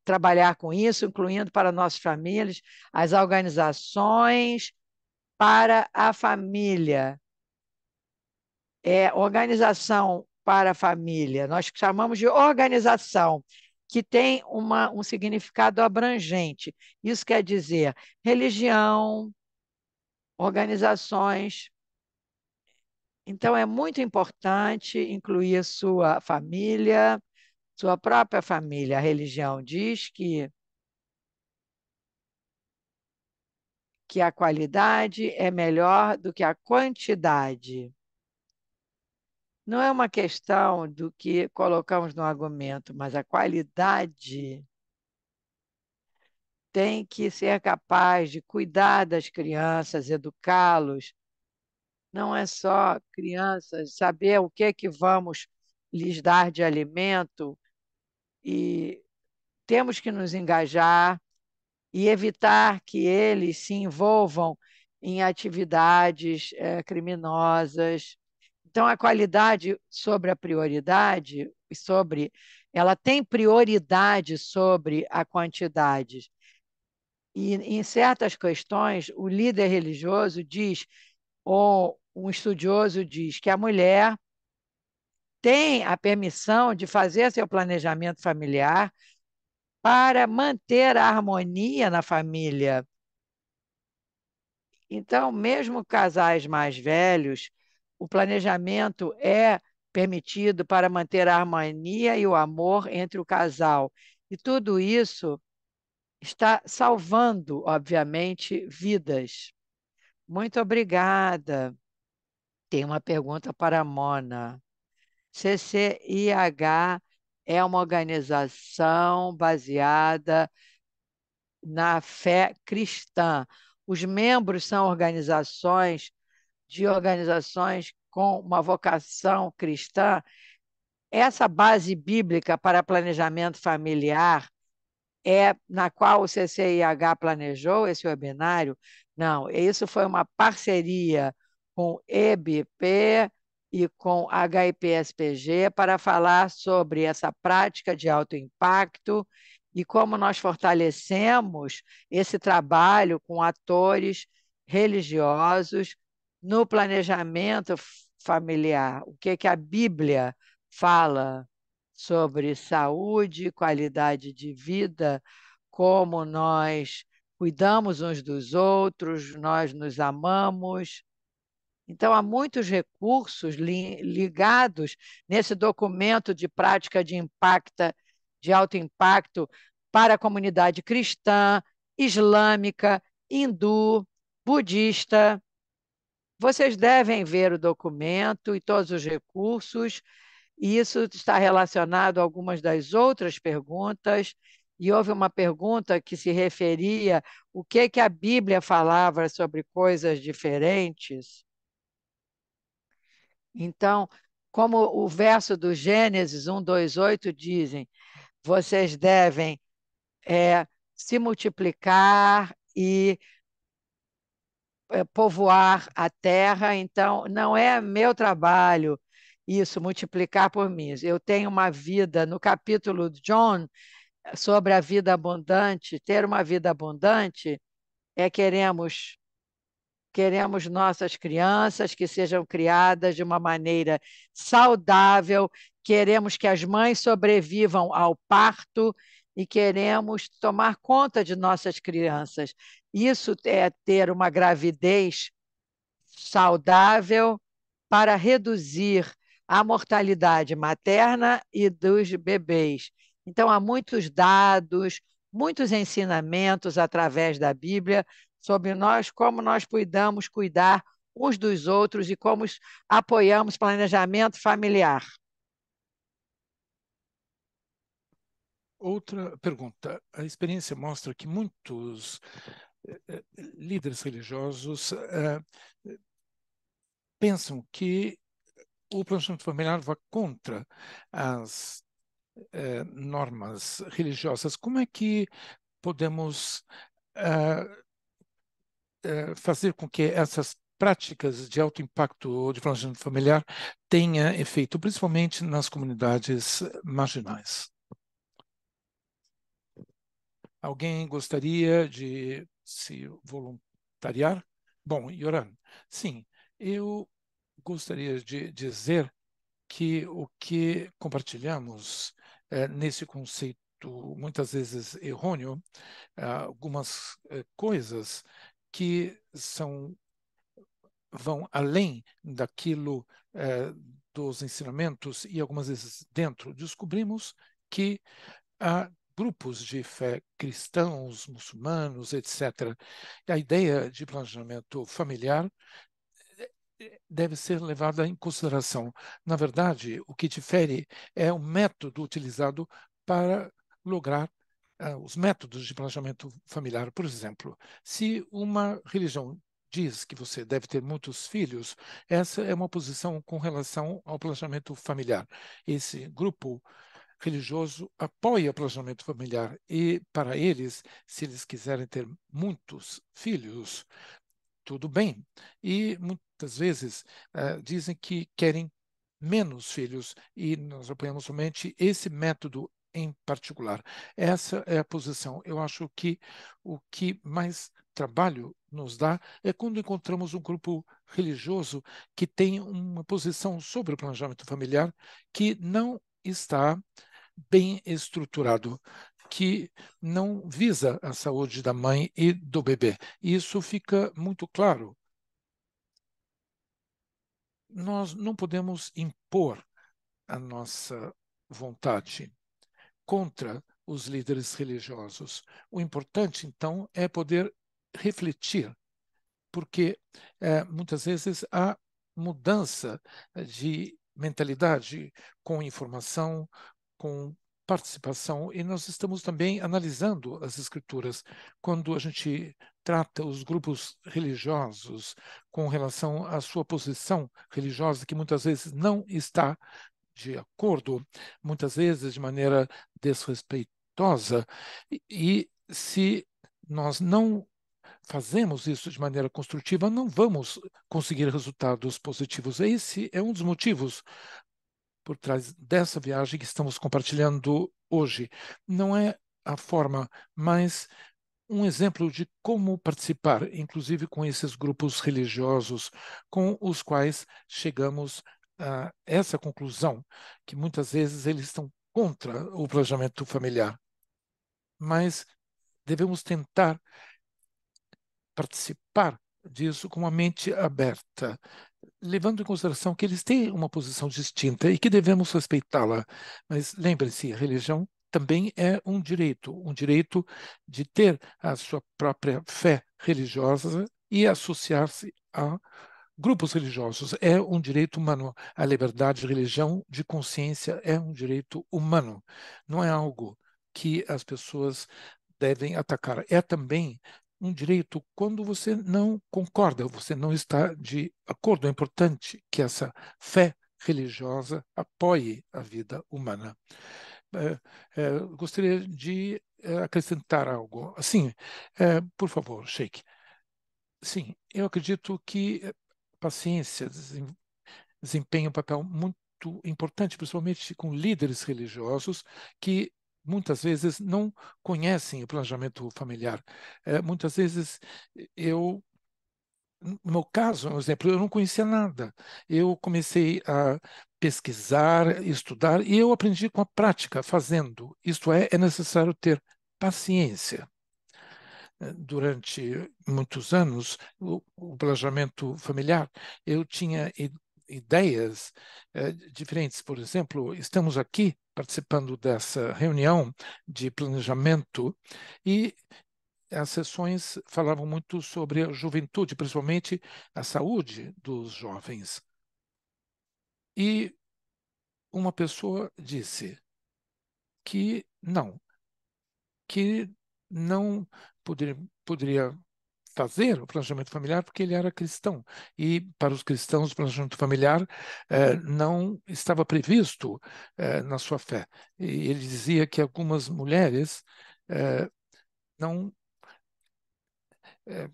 trabalhar com isso, incluindo para nossas famílias, as organizações para a família. É, organização para a família, nós chamamos de organização, que tem uma, um significado abrangente. Isso quer dizer religião, organizações. Então, é muito importante incluir a sua família sua própria família. A religião diz que que a qualidade é melhor do que a quantidade. Não é uma questão do que colocamos no argumento, mas a qualidade tem que ser capaz de cuidar das crianças, educá-los. Não é só crianças, saber o que é que vamos lhes dar de alimento, e temos que nos engajar e evitar que eles se envolvam em atividades é, criminosas. Então, a qualidade sobre a prioridade, sobre ela tem prioridade sobre a quantidade. E em certas questões, o líder religioso diz, ou um estudioso diz, que a mulher tem a permissão de fazer seu planejamento familiar para manter a harmonia na família. Então, mesmo casais mais velhos, o planejamento é permitido para manter a harmonia e o amor entre o casal. E tudo isso está salvando, obviamente, vidas. Muito obrigada. Tem uma pergunta para a Mona. CCIH é uma organização baseada na fé cristã. Os membros são organizações de organizações com uma vocação cristã. Essa base bíblica para planejamento familiar é na qual o CCIH planejou esse webinário? Não, isso foi uma parceria com EBP, e com HIPSPG para falar sobre essa prática de alto impacto e como nós fortalecemos esse trabalho com atores religiosos no planejamento familiar. O que, é que a Bíblia fala sobre saúde, qualidade de vida, como nós cuidamos uns dos outros, nós nos amamos então, há muitos recursos li ligados nesse documento de prática de impacto de alto impacto para a comunidade cristã, islâmica, hindu, budista. Vocês devem ver o documento e todos os recursos, e isso está relacionado a algumas das outras perguntas. E houve uma pergunta que se referia o que que a Bíblia falava sobre coisas diferentes. Então, como o verso do Gênesis 1, 2, 8 dizem, vocês devem é, se multiplicar e é, povoar a terra, então não é meu trabalho isso, multiplicar por mim. Eu tenho uma vida, no capítulo de John, sobre a vida abundante, ter uma vida abundante é queremos Queremos nossas crianças que sejam criadas de uma maneira saudável, queremos que as mães sobrevivam ao parto e queremos tomar conta de nossas crianças. Isso é ter uma gravidez saudável para reduzir a mortalidade materna e dos bebês. Então, há muitos dados, muitos ensinamentos através da Bíblia sobre nós, como nós cuidamos cuidar uns dos outros e como apoiamos planejamento familiar. Outra pergunta. A experiência mostra que muitos eh, eh, líderes religiosos eh, pensam que o planejamento familiar vai contra as normas religiosas. Como é que podemos é, fazer com que essas práticas de alto impacto ou de planejamento familiar tenha efeito, principalmente nas comunidades marginais. Alguém gostaria de se voluntariar? Bom, Yoran, sim, eu gostaria de dizer que o que compartilhamos é, nesse conceito muitas vezes errôneo, algumas é, coisas que são vão além daquilo eh, dos ensinamentos e algumas vezes dentro, descobrimos que há grupos de fé cristãos, muçulmanos, etc. A ideia de planejamento familiar eh, deve ser levada em consideração. Na verdade, o que difere é o método utilizado para lograr uh, os métodos de planejamento familiar, por exemplo, se uma religião diz que você deve ter muitos filhos, essa é uma posição com relação ao planejamento familiar. Esse grupo religioso apoia o planejamento familiar e, para eles, se eles quiserem ter muitos filhos, tudo bem. E muitas vezes uh, dizem que querem menos filhos e nós apoiamos somente esse método em particular. Essa é a posição. Eu acho que o que mais trabalho nos dá é quando encontramos um grupo religioso que tem uma posição sobre o planejamento familiar que não está bem estruturado, que não visa a saúde da mãe e do bebê. Isso fica muito claro. Nós não podemos impor a nossa vontade contra os líderes religiosos. O importante, então, é poder refletir, porque é, muitas vezes há mudança de mentalidade com informação, com participação, e nós estamos também analisando as escrituras. Quando a gente trata os grupos religiosos com relação à sua posição religiosa, que muitas vezes não está de acordo, muitas vezes de maneira desrespeitosa, e se nós não fazemos isso de maneira construtiva, não vamos conseguir resultados positivos. Esse é um dos motivos por trás dessa viagem que estamos compartilhando hoje. Não é a forma, mas um exemplo de como participar, inclusive com esses grupos religiosos com os quais chegamos ah, essa conclusão, que muitas vezes eles estão contra o planejamento familiar. Mas devemos tentar participar disso com a mente aberta, levando em consideração que eles têm uma posição distinta e que devemos respeitá-la. Mas lembre-se, religião também é um direito, um direito de ter a sua própria fé religiosa e associar-se a grupos religiosos é um direito humano. A liberdade de religião, de consciência, é um direito humano. Não é algo que as pessoas devem atacar. É também um direito quando você não concorda, você não está de acordo. É importante que essa fé religiosa apoie a vida humana. É, é, gostaria de é, acrescentar algo. Sim, é, por favor, Sheik. Sim, eu acredito que paciência desempenha um papel muito importante, principalmente com líderes religiosos que muitas vezes não conhecem o planejamento familiar. É, muitas vezes eu no meu caso, um exemplo, eu não conhecia nada. Eu comecei a pesquisar, estudar e eu aprendi com a prática, fazendo. Isto é, é necessário ter paciência durante muitos anos o, o planejamento familiar, eu tinha ideias eh, diferentes. Por exemplo, estamos aqui participando dessa reunião de planejamento e as sessões falavam muito sobre a juventude, principalmente a saúde dos jovens. E uma pessoa disse que não, que não poderia fazer o planejamento familiar porque ele era cristão. E para os cristãos, o planejamento familiar eh, não estava previsto eh, na sua fé. E ele dizia que algumas mulheres eh, não eh,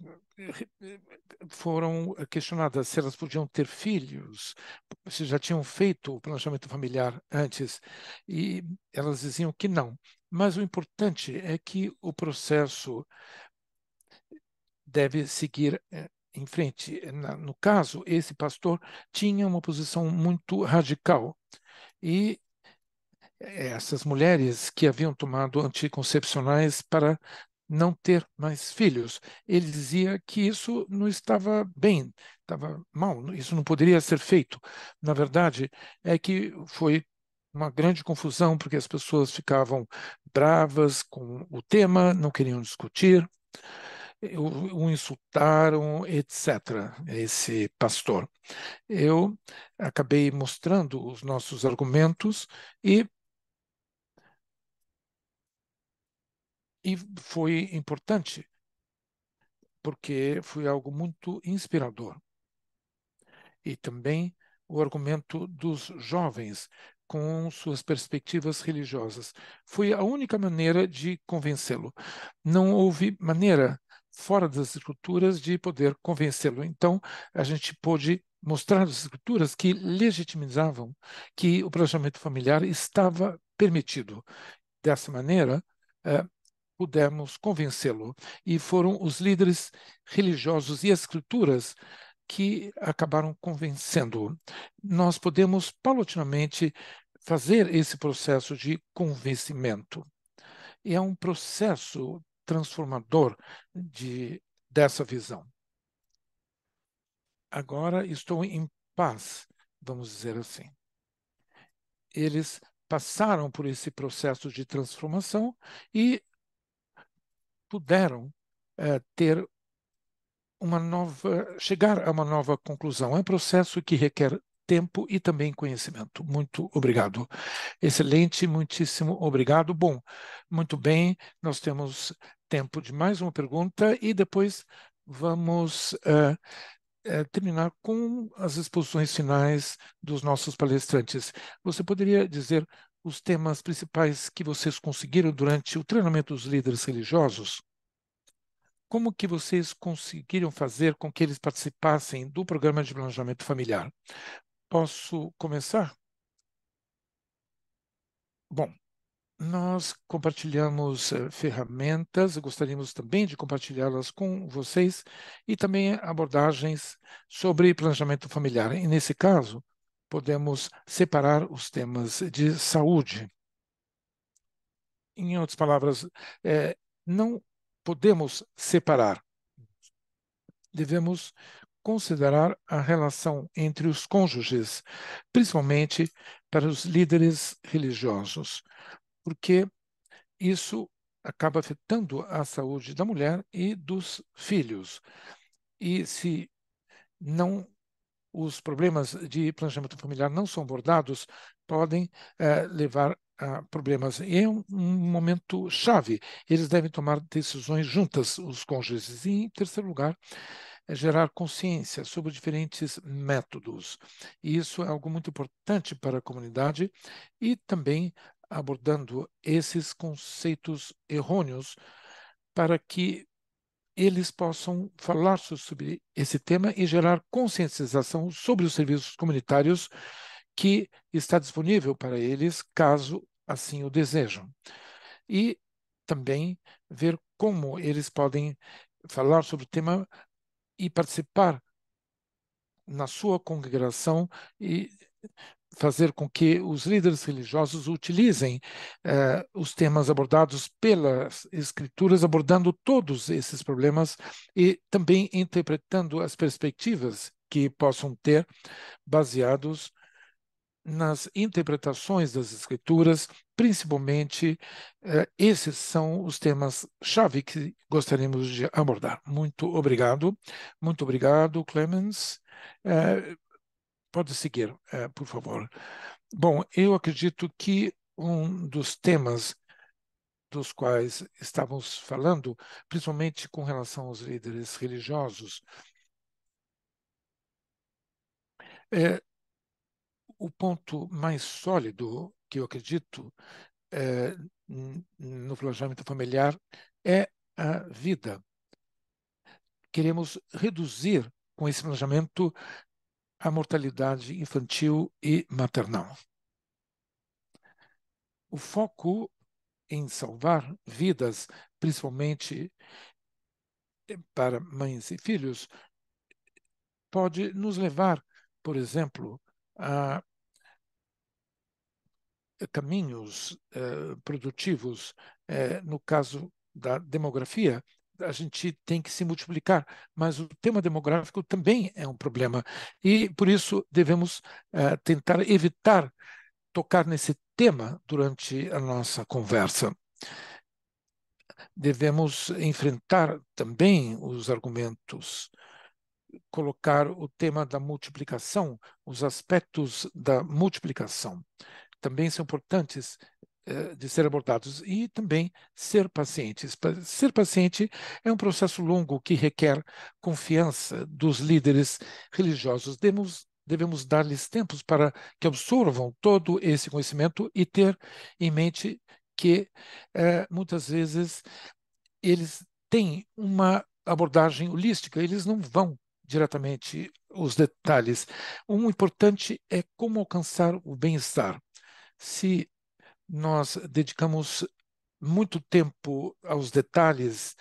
foram questionadas se elas podiam ter filhos, se já tinham feito o planejamento familiar antes, e elas diziam que não. Mas o importante é que o processo deve seguir eh, em frente. No caso, esse pastor tinha uma posição muito radical e eh, essas mulheres que haviam tomado anticoncepcionais para não ter mais filhos. Ele dizia que isso não estava bem, estava mal, isso não poderia ser feito. Na verdade, é que foi uma grande confusão, porque as pessoas ficavam bravas com o tema, não queriam discutir, o, insultaram, etc., esse pastor. Eu acabei mostrando os nossos argumentos e E foi importante, porque foi algo muito inspirador. E também o argumento dos jovens com suas perspectivas religiosas. Foi a única maneira de convencê-lo. Não houve maneira fora das escrituras de poder convencê-lo. Então, a gente pôde mostrar as escrituras que legitimizavam que o planejamento familiar estava permitido. Dessa maneira, eh, pudemos convencê-lo. E foram os líderes religiosos e as escrituras que acabaram convencendo. Nós podemos paulatinamente fazer esse processo de convencimento. E é um processo transformador de, dessa visão. Agora estou em paz, vamos dizer assim. Eles passaram por esse processo de transformação e puderam é, ter uma nova, chegar a uma nova conclusão. É um processo que requer tempo e também conhecimento. Muito obrigado. Excelente, muitíssimo obrigado. Bom, muito bem, nós temos tempo de mais uma pergunta e depois vamos eh, eh, terminar com as exposições finais dos nossos palestrantes. Você poderia dizer os temas principais que vocês conseguiram durante o treinamento dos líderes religiosos? Como que vocês conseguiram fazer com que eles participassem do programa de planejamento familiar? Posso começar? Bom, nós compartilhamos eh, ferramentas, gostaríamos também de compartilhá-las com vocês e também abordagens sobre planejamento familiar. E nesse caso, podemos separar os temas de saúde. Em outras palavras, é, não podemos separar. Devemos considerar a relação entre os cônjuges, principalmente para os líderes religiosos, porque isso acaba afetando a saúde da mulher e dos filhos. E se não os problemas de planejamento familiar não são abordados, podem eh, levar a problemas. E é um, um, momento chave. Eles devem tomar decisões juntas, os cônjuges. E, em terceiro lugar, é gerar consciência sobre diferentes métodos. E isso é algo muito importante para a comunidade e também abordando esses conceitos errôneos para que eles possam falar sobre esse tema e gerar conscientização sobre os serviços comunitários que está disponível para eles, caso assim o desejam. E também ver como eles podem falar sobre o tema e participar na sua congregação e fazer com que os líderes religiosos utilizem eh, os temas abordados pelas escrituras, abordando todos esses problemas e também interpretando as perspectivas que possam ter baseados nas interpretações das escrituras, principalmente eh, esses são os temas chave que gostaríamos de abordar. Muito obrigado, muito obrigado, Clemens. Eh, Pode seguir, eh, por favor. Bom, eu acredito que um dos temas dos quais estávamos falando, principalmente com relação aos líderes religiosos, é, o ponto mais sólido que eu acredito é, no planejamento familiar é a vida. Queremos reduzir com esse planejamento a mortalidade infantil e maternal. O foco em salvar vidas, principalmente eh, para mães e filhos, pode nos levar, por exemplo, a caminhos eh, produtivos, eh, no caso da demografia, a gente tem que se multiplicar, mas o tema demográfico também é um problema. E, por isso, devemos eh, tentar evitar tocar nesse tema durante a nossa conversa. Devemos enfrentar também os argumentos, colocar o tema da multiplicação, os aspectos da multiplicação. Também são importantes eh, de ser abordados e também ser pacientes. Ser paciente é um processo longo que requer confiança dos líderes religiosos. Devemos, devemos dar-lhes tempos para que absorvam todo esse conhecimento e ter em mente que eh, muitas vezes eles têm uma abordagem holística, eles não vão diretamente os detalhes. O importante é como alcançar o bem-estar. Se nós dedicamos muito tempo aos detalhes,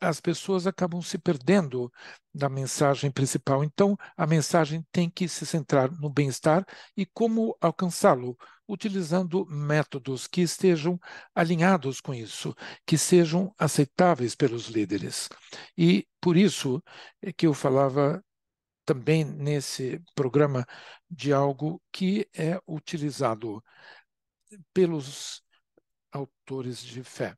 as pessoas acabam se perdendo da mensagem principal. Então, a mensagem tem que se centrar no bem-estar e como alcançá-lo, utilizando métodos que estejam alinhados com isso, que sejam aceitáveis pelos líderes. E por isso é que eu falava também nesse programa de algo que é utilizado pelos autores de fé.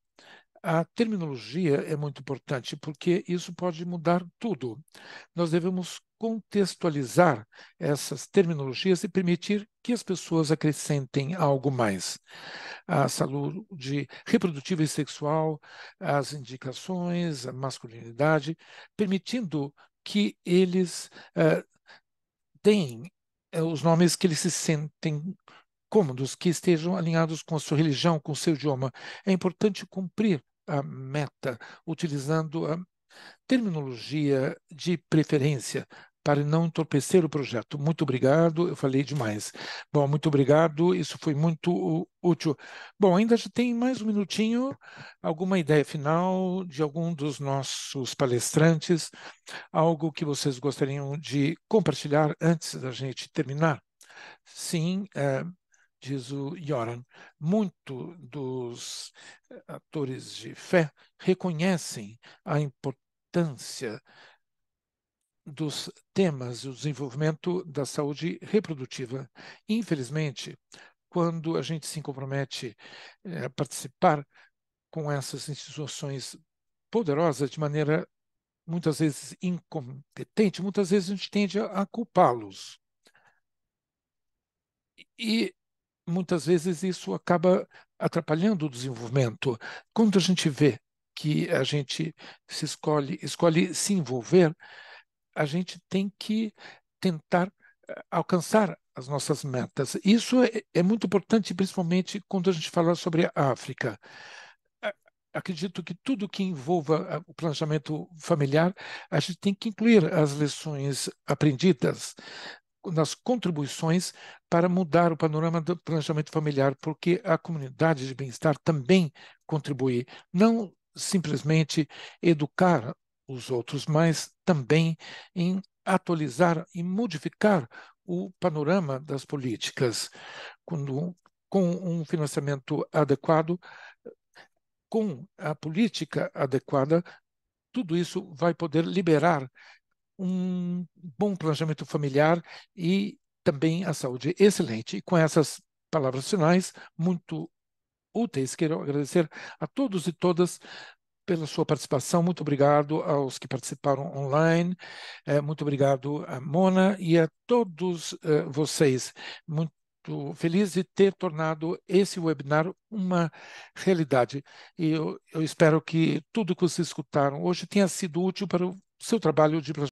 A terminologia é muito importante porque isso pode mudar tudo. Nós devemos contextualizar essas terminologias e permitir que as pessoas acrescentem algo mais. A saúde reprodutiva e sexual, as indicações, a masculinidade, permitindo que eles uh, deem eh, os nomes que eles se sentem cômodos que estejam alinhados com a sua religião, com o seu idioma. É importante cumprir a meta utilizando a terminologia de preferência para não entorpecer o projeto. Muito obrigado, eu falei demais. Bom, muito obrigado, isso foi muito útil. Bom, ainda tem mais um minutinho, alguma ideia final de algum dos nossos palestrantes, algo que vocês gostariam de compartilhar antes da gente terminar? Sim, é, diz o Joran, muito dos eh, atores de fé reconhecem a importância dos temas do desenvolvimento da saúde reprodutiva. Infelizmente, quando a gente se compromete eh, a participar com essas instituições poderosas de maneira muitas vezes incompetente, muitas vezes a gente tende a culpá-los. E muitas vezes isso acaba atrapalhando o desenvolvimento. Quando a gente vê que a gente se escolhe, escolhe se envolver, a gente tem que tentar eh, alcançar as nossas metas. Isso é, é muito importante, principalmente quando a gente fala sobre a África. Acredito que tudo que envolva ah, o planejamento familiar, a gente tem que incluir as lições aprendidas nas contribuições para mudar o panorama do planejamento familiar, porque a comunidade de bem-estar também contribui, não simplesmente educar os outros, mas também em atualizar e modificar o panorama das políticas. Quando, com um financiamento adequado, com a política adequada, tudo isso vai poder liberar um bom planejamento familiar e também a saúde excelente. E com essas palavras finais, muito úteis, quero agradecer a todos e todas pela sua participação. Muito obrigado aos que participaram online. É, muito obrigado a Mona e a todos é, vocês. Muito feliz de ter tornado esse webinar uma realidade. E eu, eu espero que tudo que vocês escutaram hoje tenha sido útil para o seu trabalho de